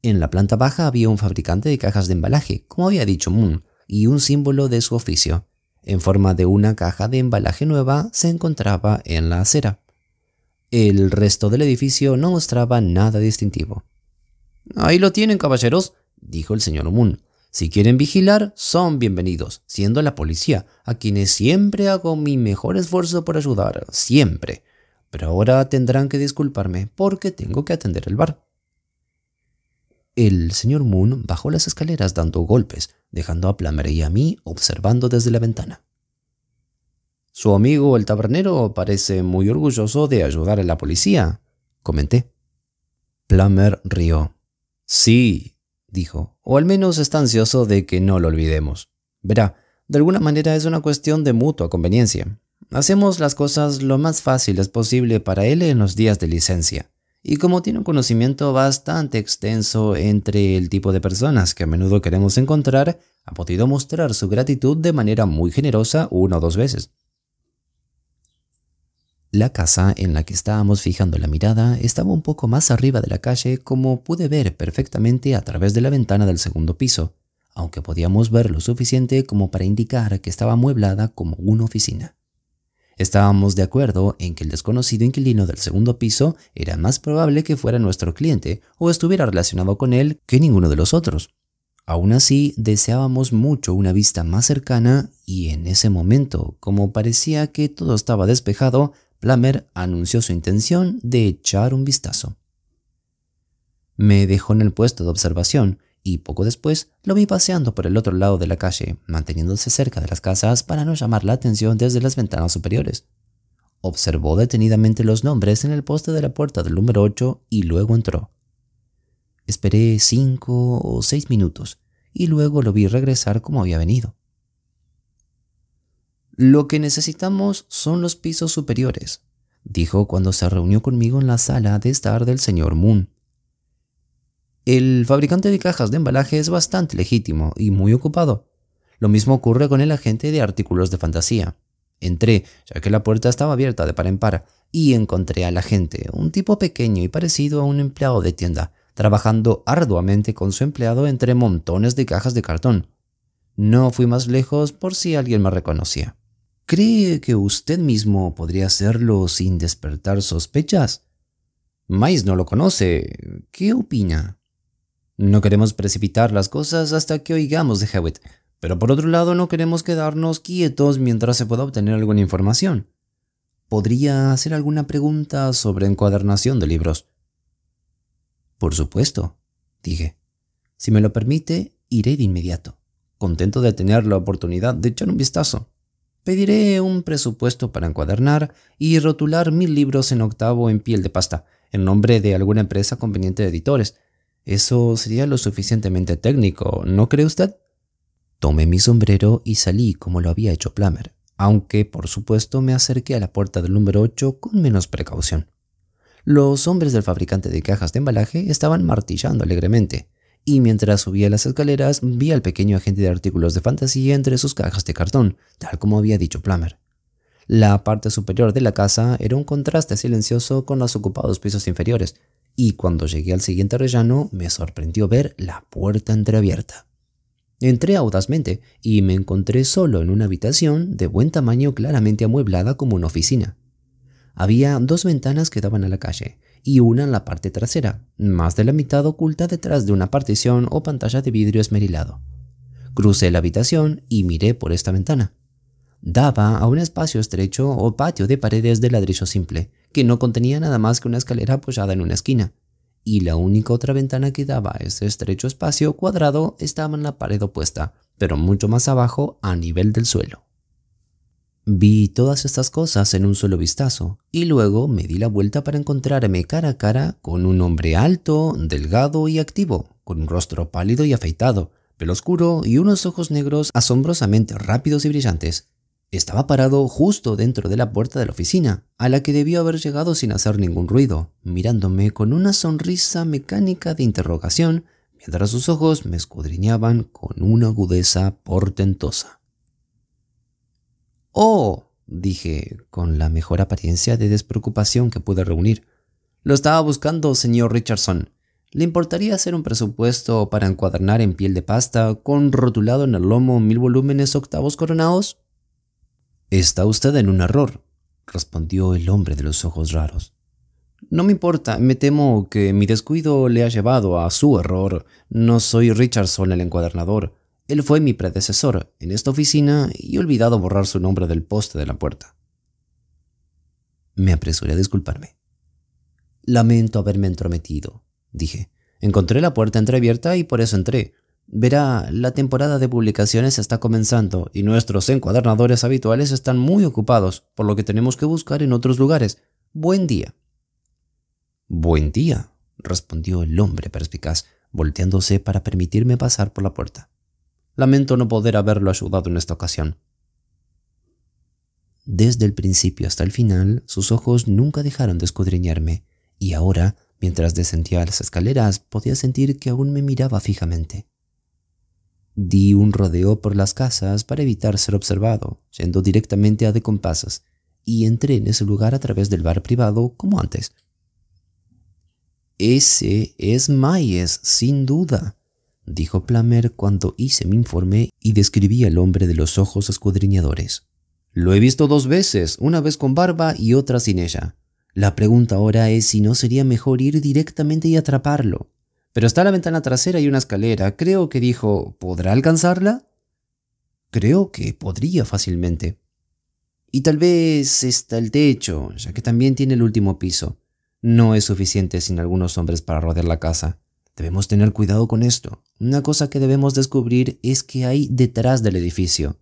Speaker 1: En la planta baja había un fabricante de cajas de embalaje, como había dicho Moon, y un símbolo de su oficio. En forma de una caja de embalaje nueva se encontraba en la acera. El resto del edificio no mostraba nada distintivo. Ahí lo tienen, caballeros, dijo el señor Moon. Si quieren vigilar, son bienvenidos, siendo la policía, a quienes siempre hago mi mejor esfuerzo por ayudar, siempre. Pero ahora tendrán que disculparme porque tengo que atender el bar. El señor Moon bajó las escaleras dando golpes, dejando a Plummer y a mí observando desde la ventana. Su amigo el tabernero parece muy orgulloso de ayudar a la policía, comenté. Plummer rió. Sí, dijo, o al menos está ansioso de que no lo olvidemos. Verá, de alguna manera es una cuestión de mutua conveniencia. Hacemos las cosas lo más fáciles posible para él en los días de licencia. Y como tiene un conocimiento bastante extenso entre el tipo de personas que a menudo queremos encontrar, ha podido mostrar su gratitud de manera muy generosa una o dos veces. La casa en la que estábamos fijando la mirada estaba un poco más arriba de la calle como pude ver perfectamente a través de la ventana del segundo piso, aunque podíamos ver lo suficiente como para indicar que estaba mueblada como una oficina. Estábamos de acuerdo en que el desconocido inquilino del segundo piso era más probable que fuera nuestro cliente o estuviera relacionado con él que ninguno de los otros. Aún así, deseábamos mucho una vista más cercana y en ese momento, como parecía que todo estaba despejado, Plummer anunció su intención de echar un vistazo. Me dejó en el puesto de observación y poco después lo vi paseando por el otro lado de la calle, manteniéndose cerca de las casas para no llamar la atención desde las ventanas superiores. Observó detenidamente los nombres en el poste de la puerta del número 8 y luego entró. Esperé cinco o seis minutos y luego lo vi regresar como había venido. Lo que necesitamos son los pisos superiores, dijo cuando se reunió conmigo en la sala de estar del señor Moon. El fabricante de cajas de embalaje es bastante legítimo y muy ocupado. Lo mismo ocurre con el agente de artículos de fantasía. Entré, ya que la puerta estaba abierta de par en par, y encontré al agente, un tipo pequeño y parecido a un empleado de tienda, trabajando arduamente con su empleado entre montones de cajas de cartón. No fui más lejos por si alguien me reconocía. ¿Cree que usted mismo podría hacerlo sin despertar sospechas? Mais no lo conoce. ¿Qué opina? No queremos precipitar las cosas hasta que oigamos de Hewitt, pero por otro lado no queremos quedarnos quietos mientras se pueda obtener alguna información. ¿Podría hacer alguna pregunta sobre encuadernación de libros? Por supuesto, dije. Si me lo permite, iré de inmediato, contento de tener la oportunidad de echar un vistazo. Pediré un presupuesto para encuadernar y rotular mil libros en octavo en piel de pasta, en nombre de alguna empresa conveniente de editores. Eso sería lo suficientemente técnico, ¿no cree usted? Tomé mi sombrero y salí como lo había hecho Plummer, aunque por supuesto me acerqué a la puerta del número 8 con menos precaución. Los hombres del fabricante de cajas de embalaje estaban martillando alegremente, y mientras subía las escaleras vi al pequeño agente de artículos de fantasía entre sus cajas de cartón, tal como había dicho Plummer. La parte superior de la casa era un contraste silencioso con los ocupados pisos inferiores, y cuando llegué al siguiente rellano me sorprendió ver la puerta entreabierta. Entré audazmente y me encontré solo en una habitación de buen tamaño claramente amueblada como una oficina. Había dos ventanas que daban a la calle, y una en la parte trasera, más de la mitad oculta detrás de una partición o pantalla de vidrio esmerilado. Crucé la habitación y miré por esta ventana. Daba a un espacio estrecho o patio de paredes de ladrillo simple, que no contenía nada más que una escalera apoyada en una esquina, y la única otra ventana que daba a ese estrecho espacio cuadrado estaba en la pared opuesta, pero mucho más abajo a nivel del suelo. Vi todas estas cosas en un solo vistazo y luego me di la vuelta para encontrarme cara a cara con un hombre alto, delgado y activo, con un rostro pálido y afeitado, pelo oscuro y unos ojos negros asombrosamente rápidos y brillantes. Estaba parado justo dentro de la puerta de la oficina, a la que debió haber llegado sin hacer ningún ruido, mirándome con una sonrisa mecánica de interrogación, mientras sus ojos me escudriñaban con una agudeza portentosa. Oh, dije, con la mejor apariencia de despreocupación que pude reunir. Lo estaba buscando, señor Richardson. ¿Le importaría hacer un presupuesto para encuadernar en piel de pasta con rotulado en el lomo mil volúmenes octavos coronados? Está usted en un error, respondió el hombre de los ojos raros. No me importa, me temo que mi descuido le ha llevado a su error. No soy Richardson el encuadernador. Él fue mi predecesor en esta oficina y he olvidado borrar su nombre del poste de la puerta. Me apresuré a disculparme. Lamento haberme entrometido, dije. Encontré la puerta entreabierta y por eso entré. Verá, la temporada de publicaciones está comenzando y nuestros encuadernadores habituales están muy ocupados, por lo que tenemos que buscar en otros lugares. Buen día. Buen día, respondió el hombre perspicaz, volteándose para permitirme pasar por la puerta. Lamento no poder haberlo ayudado en esta ocasión. Desde el principio hasta el final, sus ojos nunca dejaron de escudriñarme, y ahora, mientras descendía las escaleras, podía sentir que aún me miraba fijamente. Di un rodeo por las casas para evitar ser observado, yendo directamente a De Compasas, y entré en ese lugar a través del bar privado como antes. Ese es Mayes, sin duda, dijo Plamer cuando hice mi informe y describí al hombre de los ojos escudriñadores. Lo he visto dos veces, una vez con barba y otra sin ella. La pregunta ahora es si no sería mejor ir directamente y atraparlo. Pero está la ventana trasera y una escalera. Creo que dijo, ¿podrá alcanzarla? Creo que podría fácilmente. Y tal vez está el techo, ya que también tiene el último piso. No es suficiente sin algunos hombres para rodear la casa. Debemos tener cuidado con esto. Una cosa que debemos descubrir es que hay detrás del edificio.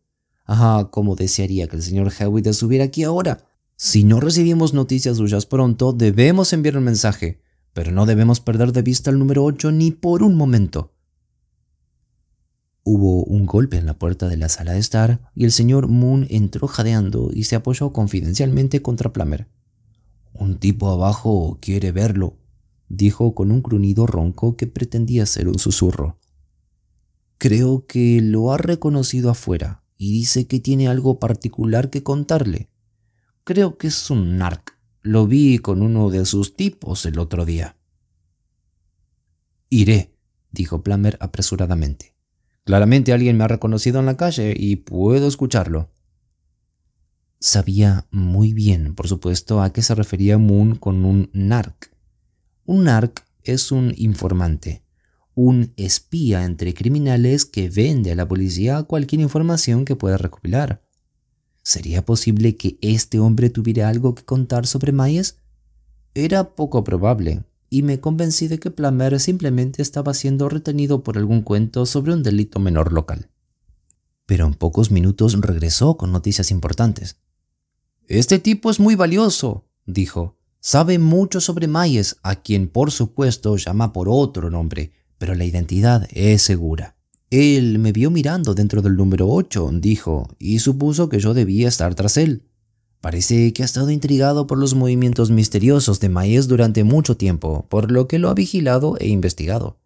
Speaker 1: Ah, cómo desearía que el señor Hewitt estuviera aquí ahora. Si no recibimos noticias suyas pronto, debemos enviar un mensaje, pero no debemos perder de vista el número 8 ni por un momento. Hubo un golpe en la puerta de la sala de estar y el señor Moon entró jadeando y se apoyó confidencialmente contra Plummer. Un tipo abajo quiere verlo, dijo con un gruñido ronco que pretendía ser un susurro. Creo que lo ha reconocido afuera y dice que tiene algo particular que contarle. Creo que es un narc. Lo vi con uno de sus tipos el otro día. Iré, dijo Plummer apresuradamente. Claramente alguien me ha reconocido en la calle y puedo escucharlo. Sabía muy bien, por supuesto, a qué se refería Moon con un narc. Un narc es un informante, un espía entre criminales que vende a la policía cualquier información que pueda recopilar. ¿Sería posible que este hombre tuviera algo que contar sobre Mayes? Era poco probable, y me convencí de que Plamer simplemente estaba siendo retenido por algún cuento sobre un delito menor local. Pero en pocos minutos regresó con noticias importantes. Este tipo es muy valioso, dijo. Sabe mucho sobre Mayes, a quien por supuesto llama por otro nombre, pero la identidad es segura. Él me vio mirando dentro del número 8, dijo, y supuso que yo debía estar tras él. Parece que ha estado intrigado por los movimientos misteriosos de Mayes durante mucho tiempo, por lo que lo ha vigilado e investigado.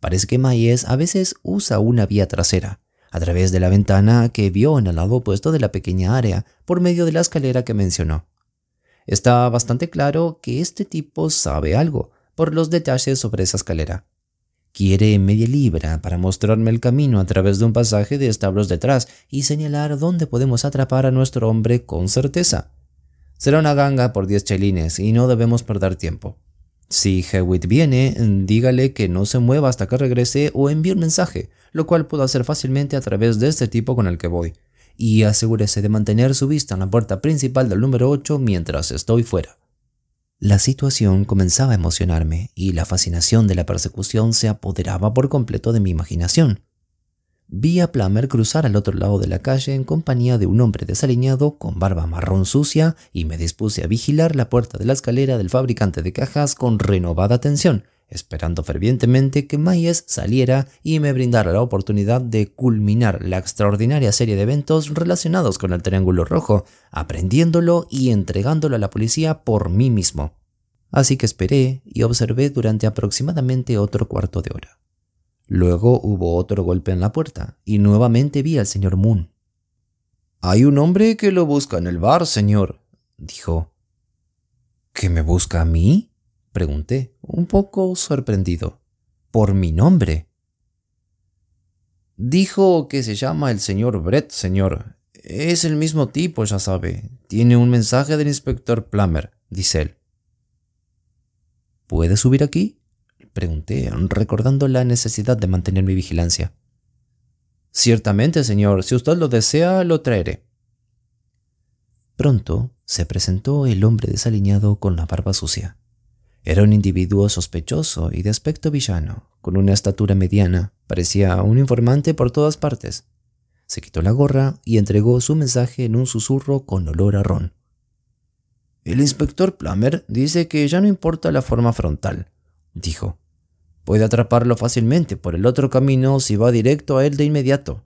Speaker 1: Parece que Mayes a veces usa una vía trasera, a través de la ventana que vio en el lado opuesto de la pequeña área, por medio de la escalera que mencionó. Está bastante claro que este tipo sabe algo por los detalles sobre esa escalera. Quiere media libra para mostrarme el camino a través de un pasaje de establos detrás y señalar dónde podemos atrapar a nuestro hombre con certeza. Será una ganga por 10 chelines y no debemos perder tiempo. Si Hewitt viene, dígale que no se mueva hasta que regrese o envíe un mensaje, lo cual puedo hacer fácilmente a través de este tipo con el que voy y asegúrese de mantener su vista en la puerta principal del número 8 mientras estoy fuera. La situación comenzaba a emocionarme y la fascinación de la persecución se apoderaba por completo de mi imaginación. Vi a Plummer cruzar al otro lado de la calle en compañía de un hombre desaliñado con barba marrón sucia y me dispuse a vigilar la puerta de la escalera del fabricante de cajas con renovada atención esperando fervientemente que Mayes saliera y me brindara la oportunidad de culminar la extraordinaria serie de eventos relacionados con el Triángulo Rojo, aprendiéndolo y entregándolo a la policía por mí mismo. Así que esperé y observé durante aproximadamente otro cuarto de hora. Luego hubo otro golpe en la puerta y nuevamente vi al señor Moon. Hay un hombre que lo busca en el bar, señor, dijo. ¿Que me busca a mí? Pregunté, un poco sorprendido. ¿Por mi nombre? Dijo que se llama el señor Brett, señor. Es el mismo tipo, ya sabe. Tiene un mensaje del inspector Plummer, dice él. ¿Puede subir aquí? Pregunté, recordando la necesidad de mantener mi vigilancia. Ciertamente, señor. Si usted lo desea, lo traeré. Pronto se presentó el hombre desaliñado con la barba sucia. Era un individuo sospechoso y de aspecto villano, con una estatura mediana, parecía un informante por todas partes. Se quitó la gorra y entregó su mensaje en un susurro con olor a ron. El inspector Plummer dice que ya no importa la forma frontal, dijo. Puede atraparlo fácilmente por el otro camino si va directo a él de inmediato.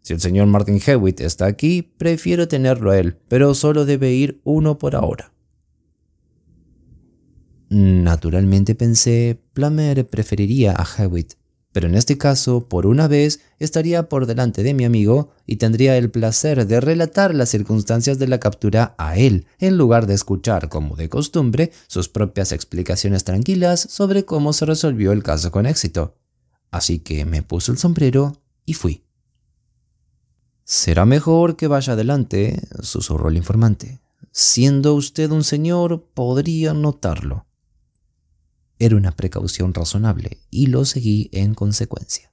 Speaker 1: Si el señor Martin Hewitt está aquí, prefiero tenerlo a él, pero solo debe ir uno por ahora. Naturalmente pensé, Plummer preferiría a Hewitt, pero en este caso, por una vez, estaría por delante de mi amigo y tendría el placer de relatar las circunstancias de la captura a él, en lugar de escuchar, como de costumbre, sus propias explicaciones tranquilas sobre cómo se resolvió el caso con éxito. Así que me puso el sombrero y fui. Será mejor que vaya adelante, susurró el informante. Siendo usted un señor, podría notarlo. Era una precaución razonable y lo seguí en consecuencia.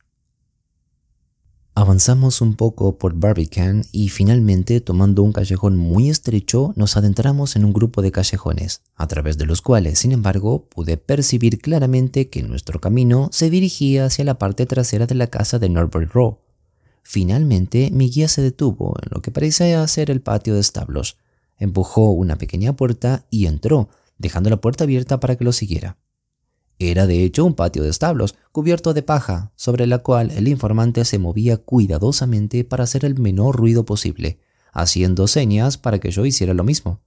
Speaker 1: Avanzamos un poco por Barbican y finalmente, tomando un callejón muy estrecho, nos adentramos en un grupo de callejones, a través de los cuales, sin embargo, pude percibir claramente que nuestro camino se dirigía hacia la parte trasera de la casa de Norbert Row. Finalmente, mi guía se detuvo en lo que parecía ser el patio de establos, empujó una pequeña puerta y entró, dejando la puerta abierta para que lo siguiera. Era de hecho un patio de establos, cubierto de paja, sobre la cual el informante se movía cuidadosamente para hacer el menor ruido posible, haciendo señas para que yo hiciera lo mismo.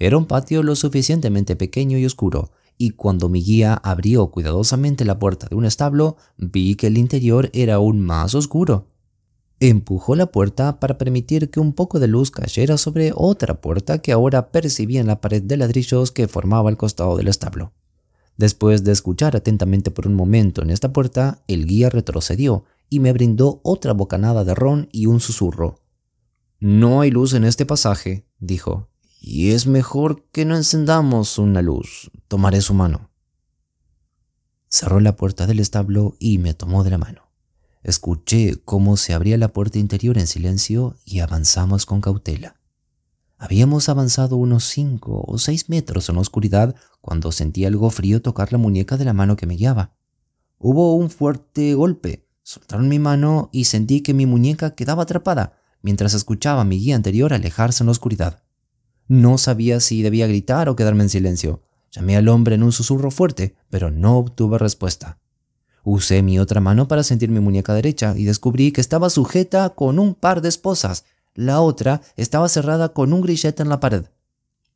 Speaker 1: Era un patio lo suficientemente pequeño y oscuro, y cuando mi guía abrió cuidadosamente la puerta de un establo, vi que el interior era aún más oscuro. Empujó la puerta para permitir que un poco de luz cayera sobre otra puerta que ahora percibía en la pared de ladrillos que formaba el costado del establo. Después de escuchar atentamente por un momento en esta puerta, el guía retrocedió y me brindó otra bocanada de ron y un susurro. No hay luz en este pasaje, dijo, y es mejor que no encendamos una luz. Tomaré su mano. Cerró la puerta del establo y me tomó de la mano. Escuché cómo se abría la puerta interior en silencio y avanzamos con cautela. Habíamos avanzado unos cinco o seis metros en la oscuridad cuando sentí algo frío tocar la muñeca de la mano que me guiaba. Hubo un fuerte golpe, soltaron mi mano y sentí que mi muñeca quedaba atrapada mientras escuchaba a mi guía anterior alejarse en la oscuridad. No sabía si debía gritar o quedarme en silencio. Llamé al hombre en un susurro fuerte, pero no obtuve respuesta. Usé mi otra mano para sentir mi muñeca derecha y descubrí que estaba sujeta con un par de esposas. La otra estaba cerrada con un grillete en la pared.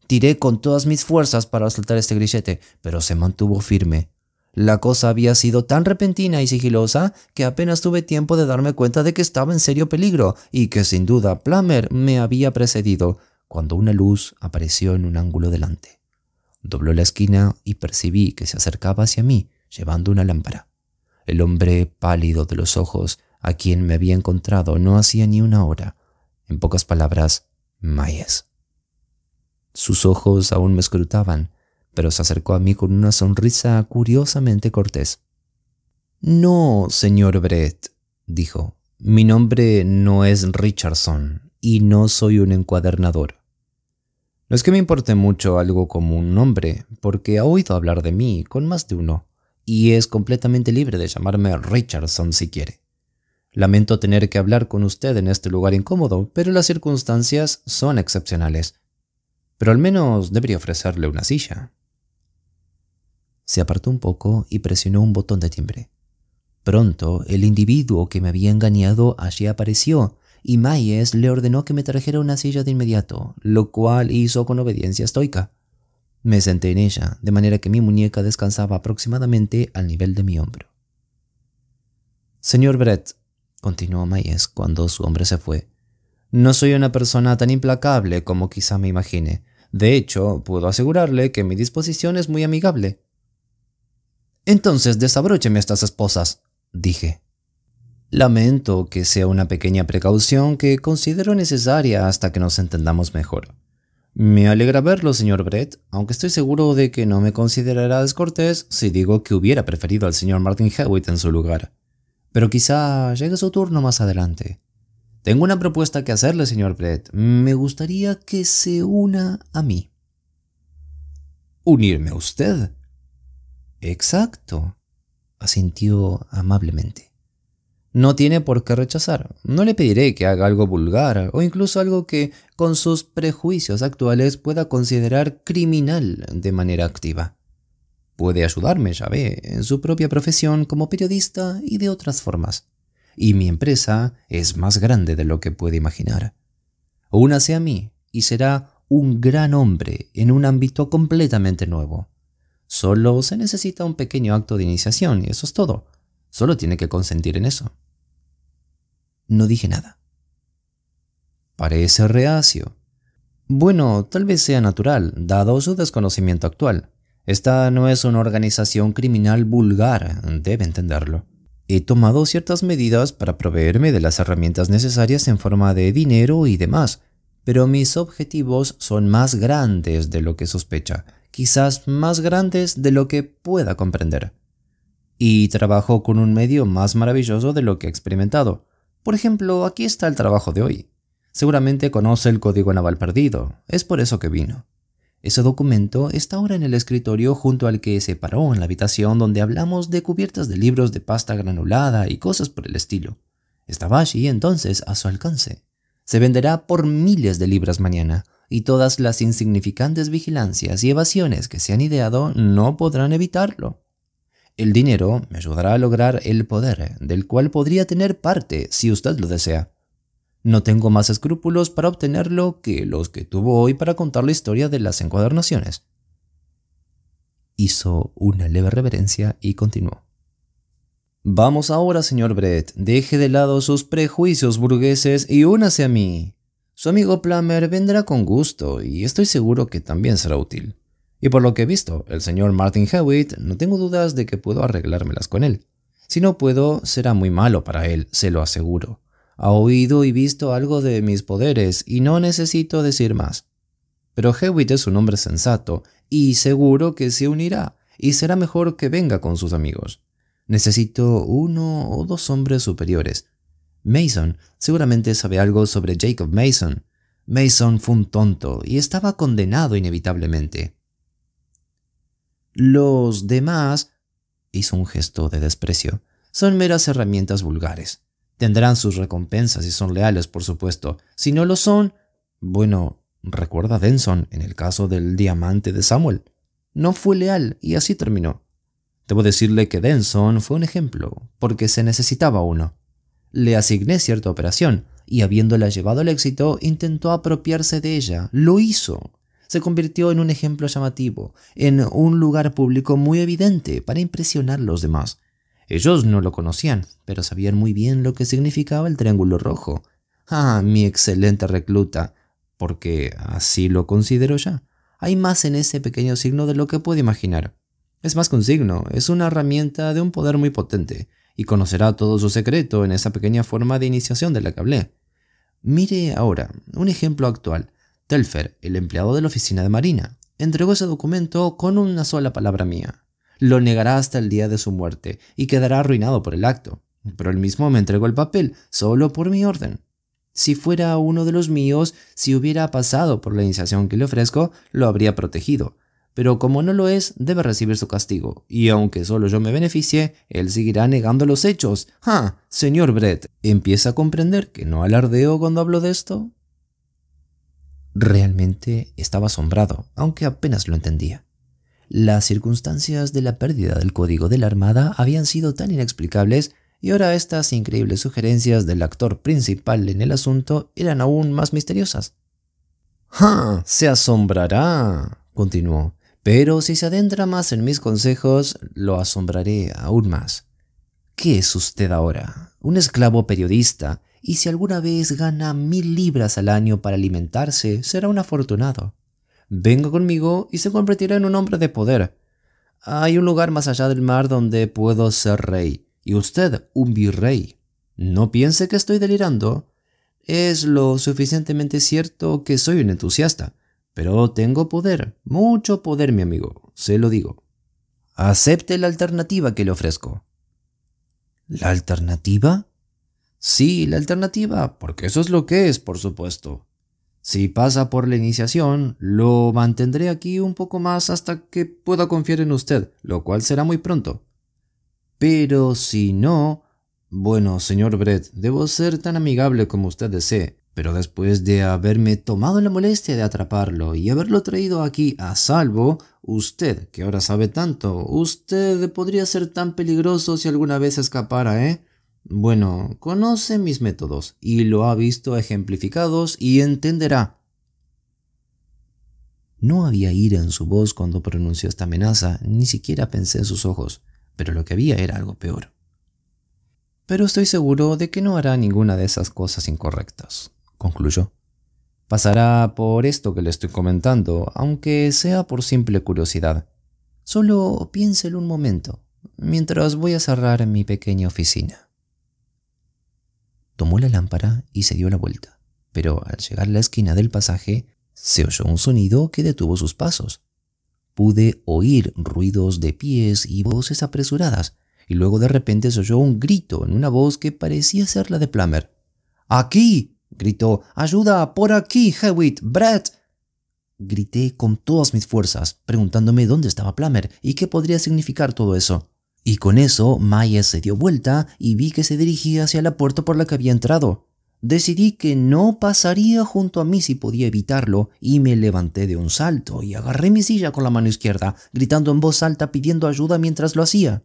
Speaker 1: Tiré con todas mis fuerzas para soltar este grillete, pero se mantuvo firme. La cosa había sido tan repentina y sigilosa que apenas tuve tiempo de darme cuenta de que estaba en serio peligro y que sin duda Plummer me había precedido, cuando una luz apareció en un ángulo delante. Dobló la esquina y percibí que se acercaba hacia mí, llevando una lámpara. El hombre pálido de los ojos, a quien me había encontrado no hacía ni una hora. En pocas palabras, Mayes. Sus ojos aún me escrutaban, pero se acercó a mí con una sonrisa curiosamente cortés. No, señor Brett, dijo, mi nombre no es Richardson y no soy un encuadernador. No es que me importe mucho algo como un nombre, porque ha oído hablar de mí con más de uno, y es completamente libre de llamarme Richardson si quiere. Lamento tener que hablar con usted en este lugar incómodo, pero las circunstancias son excepcionales pero al menos debería ofrecerle una silla. Se apartó un poco y presionó un botón de timbre. Pronto, el individuo que me había engañado allí apareció, y Mayes le ordenó que me trajera una silla de inmediato, lo cual hizo con obediencia estoica. Me senté en ella, de manera que mi muñeca descansaba aproximadamente al nivel de mi hombro. Señor Brett, continuó Mayes cuando su hombre se fue, no soy una persona tan implacable como quizá me imagine, de hecho, puedo asegurarle que mi disposición es muy amigable. Entonces desabrócheme estas esposas, dije. Lamento que sea una pequeña precaución que considero necesaria hasta que nos entendamos mejor. Me alegra verlo, señor Brett, aunque estoy seguro de que no me considerará descortés si digo que hubiera preferido al señor Martin Hewitt en su lugar. Pero quizá llegue su turno más adelante. Tengo una propuesta que hacerle, señor Brett. Me gustaría que se una a mí. ¿Unirme a usted? Exacto, asintió amablemente. No tiene por qué rechazar. No le pediré que haga algo vulgar o incluso algo que, con sus prejuicios actuales, pueda considerar criminal de manera activa. Puede ayudarme, ya ve, en su propia profesión como periodista y de otras formas y mi empresa es más grande de lo que puede imaginar. Únase a mí y será un gran hombre en un ámbito completamente nuevo. Solo se necesita un pequeño acto de iniciación y eso es todo. Solo tiene que consentir en eso. No dije nada. Parece reacio. Bueno, tal vez sea natural, dado su desconocimiento actual. Esta no es una organización criminal vulgar, debe entenderlo he tomado ciertas medidas para proveerme de las herramientas necesarias en forma de dinero y demás, pero mis objetivos son más grandes de lo que sospecha, quizás más grandes de lo que pueda comprender. Y trabajo con un medio más maravilloso de lo que he experimentado. Por ejemplo, aquí está el trabajo de hoy. Seguramente conoce el código naval perdido, es por eso que vino. Ese documento está ahora en el escritorio junto al que se paró en la habitación donde hablamos de cubiertas de libros de pasta granulada y cosas por el estilo. Estaba allí entonces a su alcance. Se venderá por miles de libras mañana, y todas las insignificantes vigilancias y evasiones que se han ideado no podrán evitarlo. El dinero me ayudará a lograr el poder del cual podría tener parte si usted lo desea. No tengo más escrúpulos para obtenerlo que los que tuvo hoy para contar la historia de las encuadernaciones. Hizo una leve reverencia y continuó. Vamos ahora, señor Brett, deje de lado sus prejuicios burgueses y únase a mí. Su amigo Plummer vendrá con gusto y estoy seguro que también será útil. Y por lo que he visto, el señor Martin Hewitt, no tengo dudas de que puedo arreglármelas con él. Si no puedo, será muy malo para él, se lo aseguro ha oído y visto algo de mis poderes y no necesito decir más. Pero Hewitt es un hombre sensato y seguro que se unirá y será mejor que venga con sus amigos. Necesito uno o dos hombres superiores. Mason seguramente sabe algo sobre Jacob Mason. Mason fue un tonto y estaba condenado inevitablemente. Los demás, hizo un gesto de desprecio, son meras herramientas vulgares. Tendrán sus recompensas si son leales, por supuesto. Si no lo son, bueno, recuerda a Denson en el caso del diamante de Samuel. No fue leal y así terminó. Debo decirle que Denson fue un ejemplo, porque se necesitaba uno. Le asigné cierta operación, y habiéndola llevado al éxito, intentó apropiarse de ella. Lo hizo. Se convirtió en un ejemplo llamativo, en un lugar público muy evidente para impresionar a los demás. Ellos no lo conocían, pero sabían muy bien lo que significaba el Triángulo Rojo. Ah, mi excelente recluta, porque así lo considero ya. Hay más en ese pequeño signo de lo que puede imaginar. Es más que un signo, es una herramienta de un poder muy potente, y conocerá todo su secreto en esa pequeña forma de iniciación de la que hablé. Mire ahora, un ejemplo actual. Telfer, el empleado de la oficina de Marina, entregó ese documento con una sola palabra mía lo negará hasta el día de su muerte y quedará arruinado por el acto. Pero él mismo me entregó el papel, solo por mi orden. Si fuera uno de los míos, si hubiera pasado por la iniciación que le ofrezco, lo habría protegido. Pero como no lo es, debe recibir su castigo, y aunque solo yo me beneficie, él seguirá negando los hechos. ¡Ja! Señor Brett, ¿empieza a comprender que no alardeo cuando hablo de esto? Realmente estaba asombrado, aunque apenas lo entendía. Las circunstancias de la pérdida del código de la Armada habían sido tan inexplicables y ahora estas increíbles sugerencias del actor principal en el asunto eran aún más misteriosas. ¡Ja! ¡Se asombrará! continuó. Pero si se adentra más en mis consejos, lo asombraré aún más. ¿Qué es usted ahora? Un esclavo periodista, y si alguna vez gana mil libras al año para alimentarse, será un afortunado venga conmigo y se convertirá en un hombre de poder. Hay un lugar más allá del mar donde puedo ser rey, y usted un virrey. No piense que estoy delirando. Es lo suficientemente cierto que soy un entusiasta, pero tengo poder, mucho poder, mi amigo, se lo digo. Acepte la alternativa que le ofrezco. ¿La alternativa? Sí, la alternativa, porque eso es lo que es, por supuesto. Si pasa por la iniciación, lo mantendré aquí un poco más hasta que pueda confiar en usted, lo cual será muy pronto. Pero si no... Bueno, señor Brett, debo ser tan amigable como usted desee, pero después de haberme tomado la molestia de atraparlo y haberlo traído aquí a salvo, usted, que ahora sabe tanto, usted podría ser tan peligroso si alguna vez escapara, ¿eh? Bueno, conoce mis métodos y lo ha visto ejemplificados y entenderá. No había ira en su voz cuando pronunció esta amenaza, ni siquiera pensé en sus ojos, pero lo que había era algo peor. Pero estoy seguro de que no hará ninguna de esas cosas incorrectas, concluyó. Pasará por esto que le estoy comentando, aunque sea por simple curiosidad. Solo piénselo un momento, mientras voy a cerrar mi pequeña oficina tomó la lámpara y se dio la vuelta, pero al llegar a la esquina del pasaje se oyó un sonido que detuvo sus pasos. Pude oír ruidos de pies y voces apresuradas, y luego de repente se oyó un grito en una voz que parecía ser la de Plummer. ¡Aquí! gritó. ¡Ayuda! ¡Por aquí, Hewitt! ¡Brett! Grité con todas mis fuerzas, preguntándome dónde estaba Plummer y qué podría significar todo eso. Y con eso, Mayes se dio vuelta y vi que se dirigía hacia la puerta por la que había entrado. Decidí que no pasaría junto a mí si podía evitarlo y me levanté de un salto y agarré mi silla con la mano izquierda, gritando en voz alta pidiendo ayuda mientras lo hacía.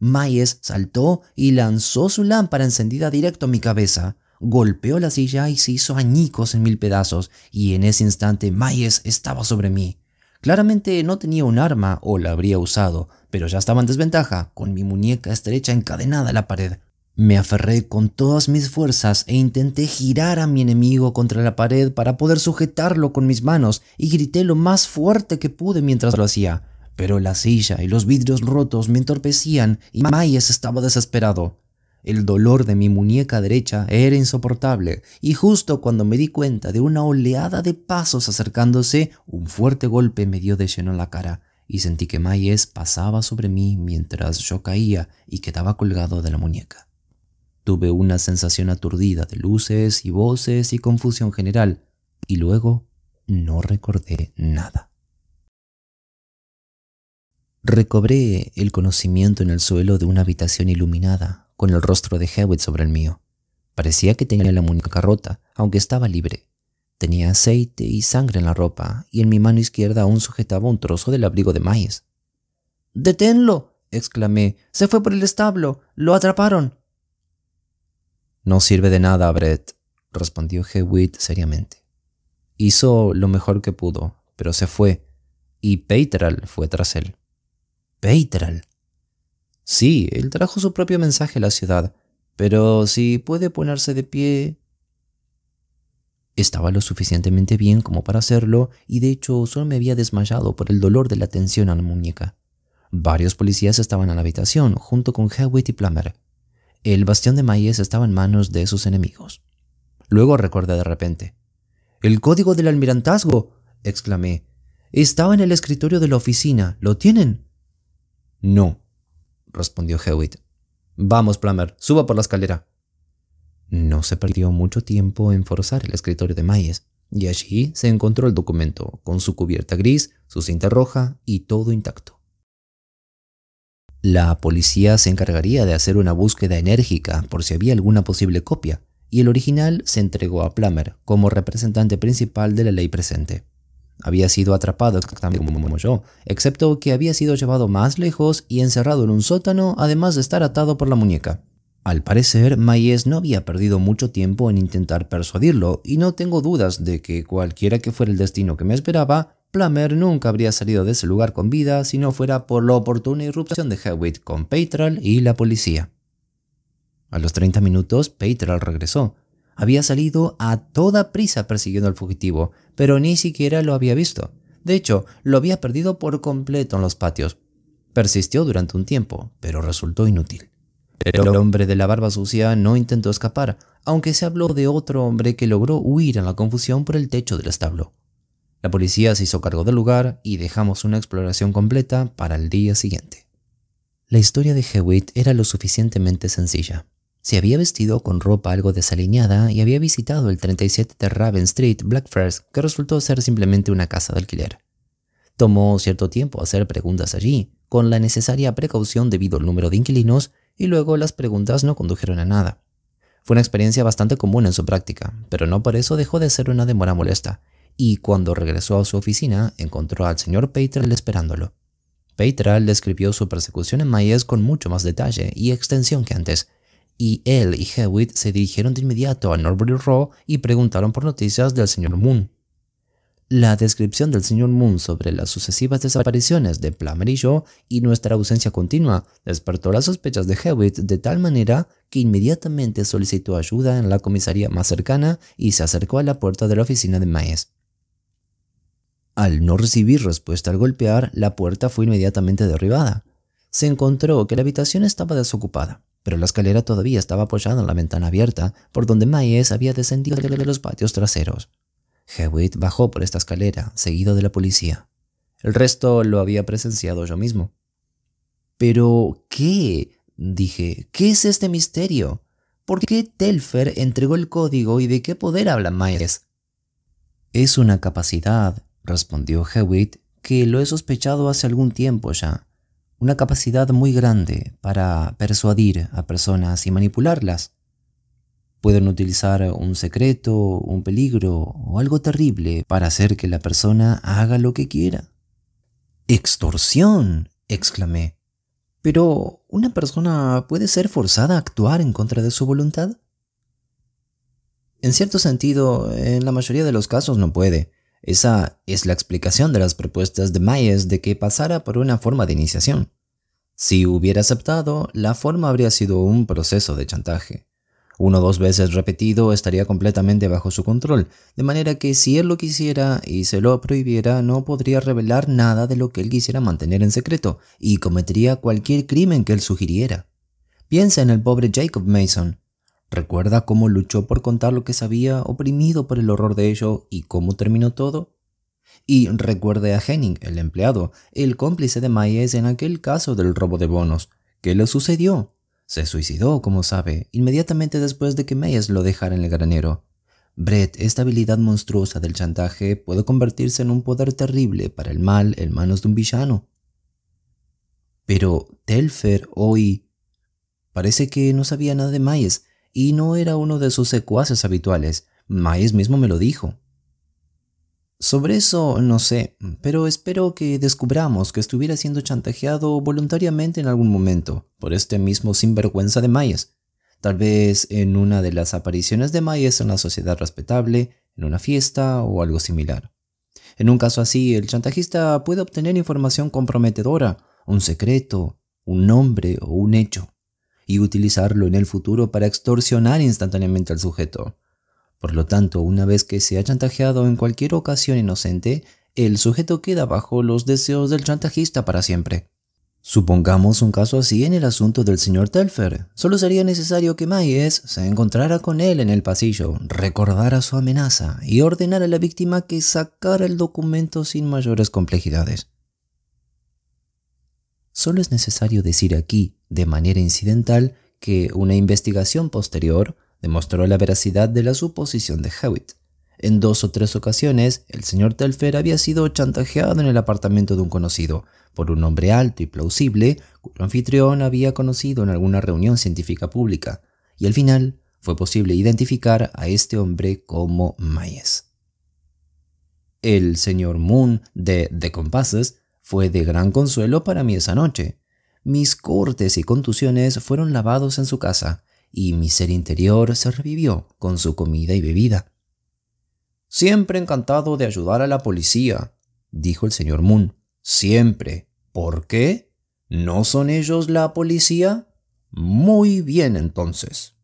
Speaker 1: Mayes saltó y lanzó su lámpara encendida directo a mi cabeza. Golpeó la silla y se hizo añicos en mil pedazos, y en ese instante Mayes estaba sobre mí. Claramente no tenía un arma o la habría usado, pero ya estaba en desventaja, con mi muñeca estrecha encadenada a la pared. Me aferré con todas mis fuerzas e intenté girar a mi enemigo contra la pared para poder sujetarlo con mis manos y grité lo más fuerte que pude mientras lo hacía. Pero la silla y los vidrios rotos me entorpecían y Mayes estaba desesperado. El dolor de mi muñeca derecha era insoportable, y justo cuando me di cuenta de una oleada de pasos acercándose, un fuerte golpe me dio de lleno en la cara y sentí que Mayes pasaba sobre mí mientras yo caía y quedaba colgado de la muñeca. Tuve una sensación aturdida de luces y voces y confusión general, y luego no recordé nada. Recobré el conocimiento en el suelo de una habitación iluminada, con el rostro de Hewitt sobre el mío. Parecía que tenía la muñeca rota, aunque estaba libre. Tenía aceite y sangre en la ropa y en mi mano izquierda aún sujetaba un trozo del abrigo de maíz. ¡Deténlo! exclamé. Se fue por el establo. Lo atraparon. No sirve de nada, Brett, respondió Hewitt seriamente. Hizo lo mejor que pudo, pero se fue, y Peitral fue tras él. ¿Peitral? Sí, él trajo su propio mensaje a la ciudad, pero si puede ponerse de pie, estaba lo suficientemente bien como para hacerlo y de hecho solo me había desmayado por el dolor de la tensión a la muñeca. Varios policías estaban en la habitación junto con Hewitt y Plummer. El bastión de Mayes estaba en manos de sus enemigos. Luego recordé de repente. ¡El código del almirantazgo! exclamé. Estaba en el escritorio de la oficina. ¿Lo tienen? No, respondió Hewitt. Vamos, Plummer, suba por la escalera. No se perdió mucho tiempo en forzar el escritorio de Mayes, y allí se encontró el documento, con su cubierta gris, su cinta roja y todo intacto. La policía se encargaría de hacer una búsqueda enérgica por si había alguna posible copia, y el original se entregó a Plummer como representante principal de la ley presente. Había sido atrapado exactamente como yo, excepto que había sido llevado más lejos y encerrado en un sótano, además de estar atado por la muñeca. Al parecer, Mayes no había perdido mucho tiempo en intentar persuadirlo, y no tengo dudas de que cualquiera que fuera el destino que me esperaba, Plummer nunca habría salido de ese lugar con vida si no fuera por la oportuna irrupción de Hewitt con Paytral y la policía. A los 30 minutos, Paytral regresó. Había salido a toda prisa persiguiendo al fugitivo, pero ni siquiera lo había visto. De hecho, lo había perdido por completo en los patios. Persistió durante un tiempo, pero resultó inútil. Pero el hombre de la barba sucia no intentó escapar, aunque se habló de otro hombre que logró huir en la confusión por el techo del establo. La policía se hizo cargo del lugar y dejamos una exploración completa para el día siguiente. La historia de Hewitt era lo suficientemente sencilla. Se había vestido con ropa algo desaliñada y había visitado el 37 de Raven Street, Blackfriars, que resultó ser simplemente una casa de alquiler. Tomó cierto tiempo hacer preguntas allí, con la necesaria precaución debido al número de inquilinos y luego las preguntas no condujeron a nada. Fue una experiencia bastante común en su práctica, pero no por eso dejó de ser una demora molesta, y cuando regresó a su oficina encontró al señor Peitral esperándolo. Peitral describió su persecución en Mayes con mucho más detalle y extensión que antes, y él y Hewitt se dirigieron de inmediato a Norbury Row y preguntaron por noticias del señor Moon. La descripción del señor Moon sobre las sucesivas desapariciones de Plummer y yo y nuestra ausencia continua despertó las sospechas de Hewitt de tal manera que inmediatamente solicitó ayuda en la comisaría más cercana y se acercó a la puerta de la oficina de Maes. Al no recibir respuesta al golpear, la puerta fue inmediatamente derribada. Se encontró que la habitación estaba desocupada, pero la escalera todavía estaba apoyada en la ventana abierta por donde Maes había descendido de los patios traseros. Hewitt bajó por esta escalera, seguido de la policía. El resto lo había presenciado yo mismo. Pero, ¿qué? dije, ¿qué es este misterio? ¿Por qué Telfer entregó el código y de qué poder habla Myers? Es una capacidad, respondió Hewitt, que lo he sospechado hace algún tiempo ya. Una capacidad muy grande para persuadir a personas y manipularlas. Pueden utilizar un secreto, un peligro o algo terrible para hacer que la persona haga lo que quiera. ¡Extorsión! exclamé. Pero, ¿una persona puede ser forzada a actuar en contra de su voluntad? En cierto sentido, en la mayoría de los casos no puede. Esa es la explicación de las propuestas de Mayes de que pasara por una forma de iniciación. Si hubiera aceptado, la forma habría sido un proceso de chantaje uno o dos veces repetido estaría completamente bajo su control, de manera que si él lo quisiera y se lo prohibiera no podría revelar nada de lo que él quisiera mantener en secreto y cometería cualquier crimen que él sugiriera. Piensa en el pobre Jacob Mason. ¿Recuerda cómo luchó por contar lo que sabía, oprimido por el horror de ello y cómo terminó todo? Y recuerde a Henning, el empleado, el cómplice de Mayes en aquel caso del robo de bonos. ¿Qué le sucedió? Se suicidó, como sabe, inmediatamente después de que Mayes lo dejara en el granero. Brett, esta habilidad monstruosa del chantaje puede convertirse en un poder terrible para el mal en manos de un villano. Pero Telfer hoy parece que no sabía nada de Mayes, y no era uno de sus secuaces habituales. Maes mismo me lo dijo. Sobre eso no sé, pero espero que descubramos que estuviera siendo chantajeado voluntariamente en algún momento por este mismo sinvergüenza de Mayes. Tal vez en una de las apariciones de Mayes en la sociedad respetable, en una fiesta o algo similar. En un caso así, el chantajista puede obtener información comprometedora, un secreto, un nombre o un hecho, y utilizarlo en el futuro para extorsionar instantáneamente al sujeto por lo tanto, una vez que se ha chantajeado en cualquier ocasión inocente, el sujeto queda bajo los deseos del chantajista para siempre. Supongamos un caso así en el asunto del señor Telfer. Solo sería necesario que Mayes se encontrara con él en el pasillo, recordara su amenaza y ordenara a la víctima que sacara el documento sin mayores complejidades. Solo es necesario decir aquí, de manera incidental, que una investigación posterior demostró la veracidad de la suposición de Hewitt. En dos o tres ocasiones, el señor Telfer había sido chantajeado en el apartamento de un conocido por un hombre alto y plausible cuyo anfitrión había conocido en alguna reunión científica pública, y al final fue posible identificar a este hombre como Mayes. El señor Moon de The Compasses fue de gran consuelo para mí esa noche. Mis cortes y contusiones fueron lavados en su casa, y mi ser interior se revivió con su comida y bebida. Siempre encantado de ayudar a la policía, dijo el señor Moon. Siempre. ¿Por qué? ¿No son ellos la policía? Muy bien entonces.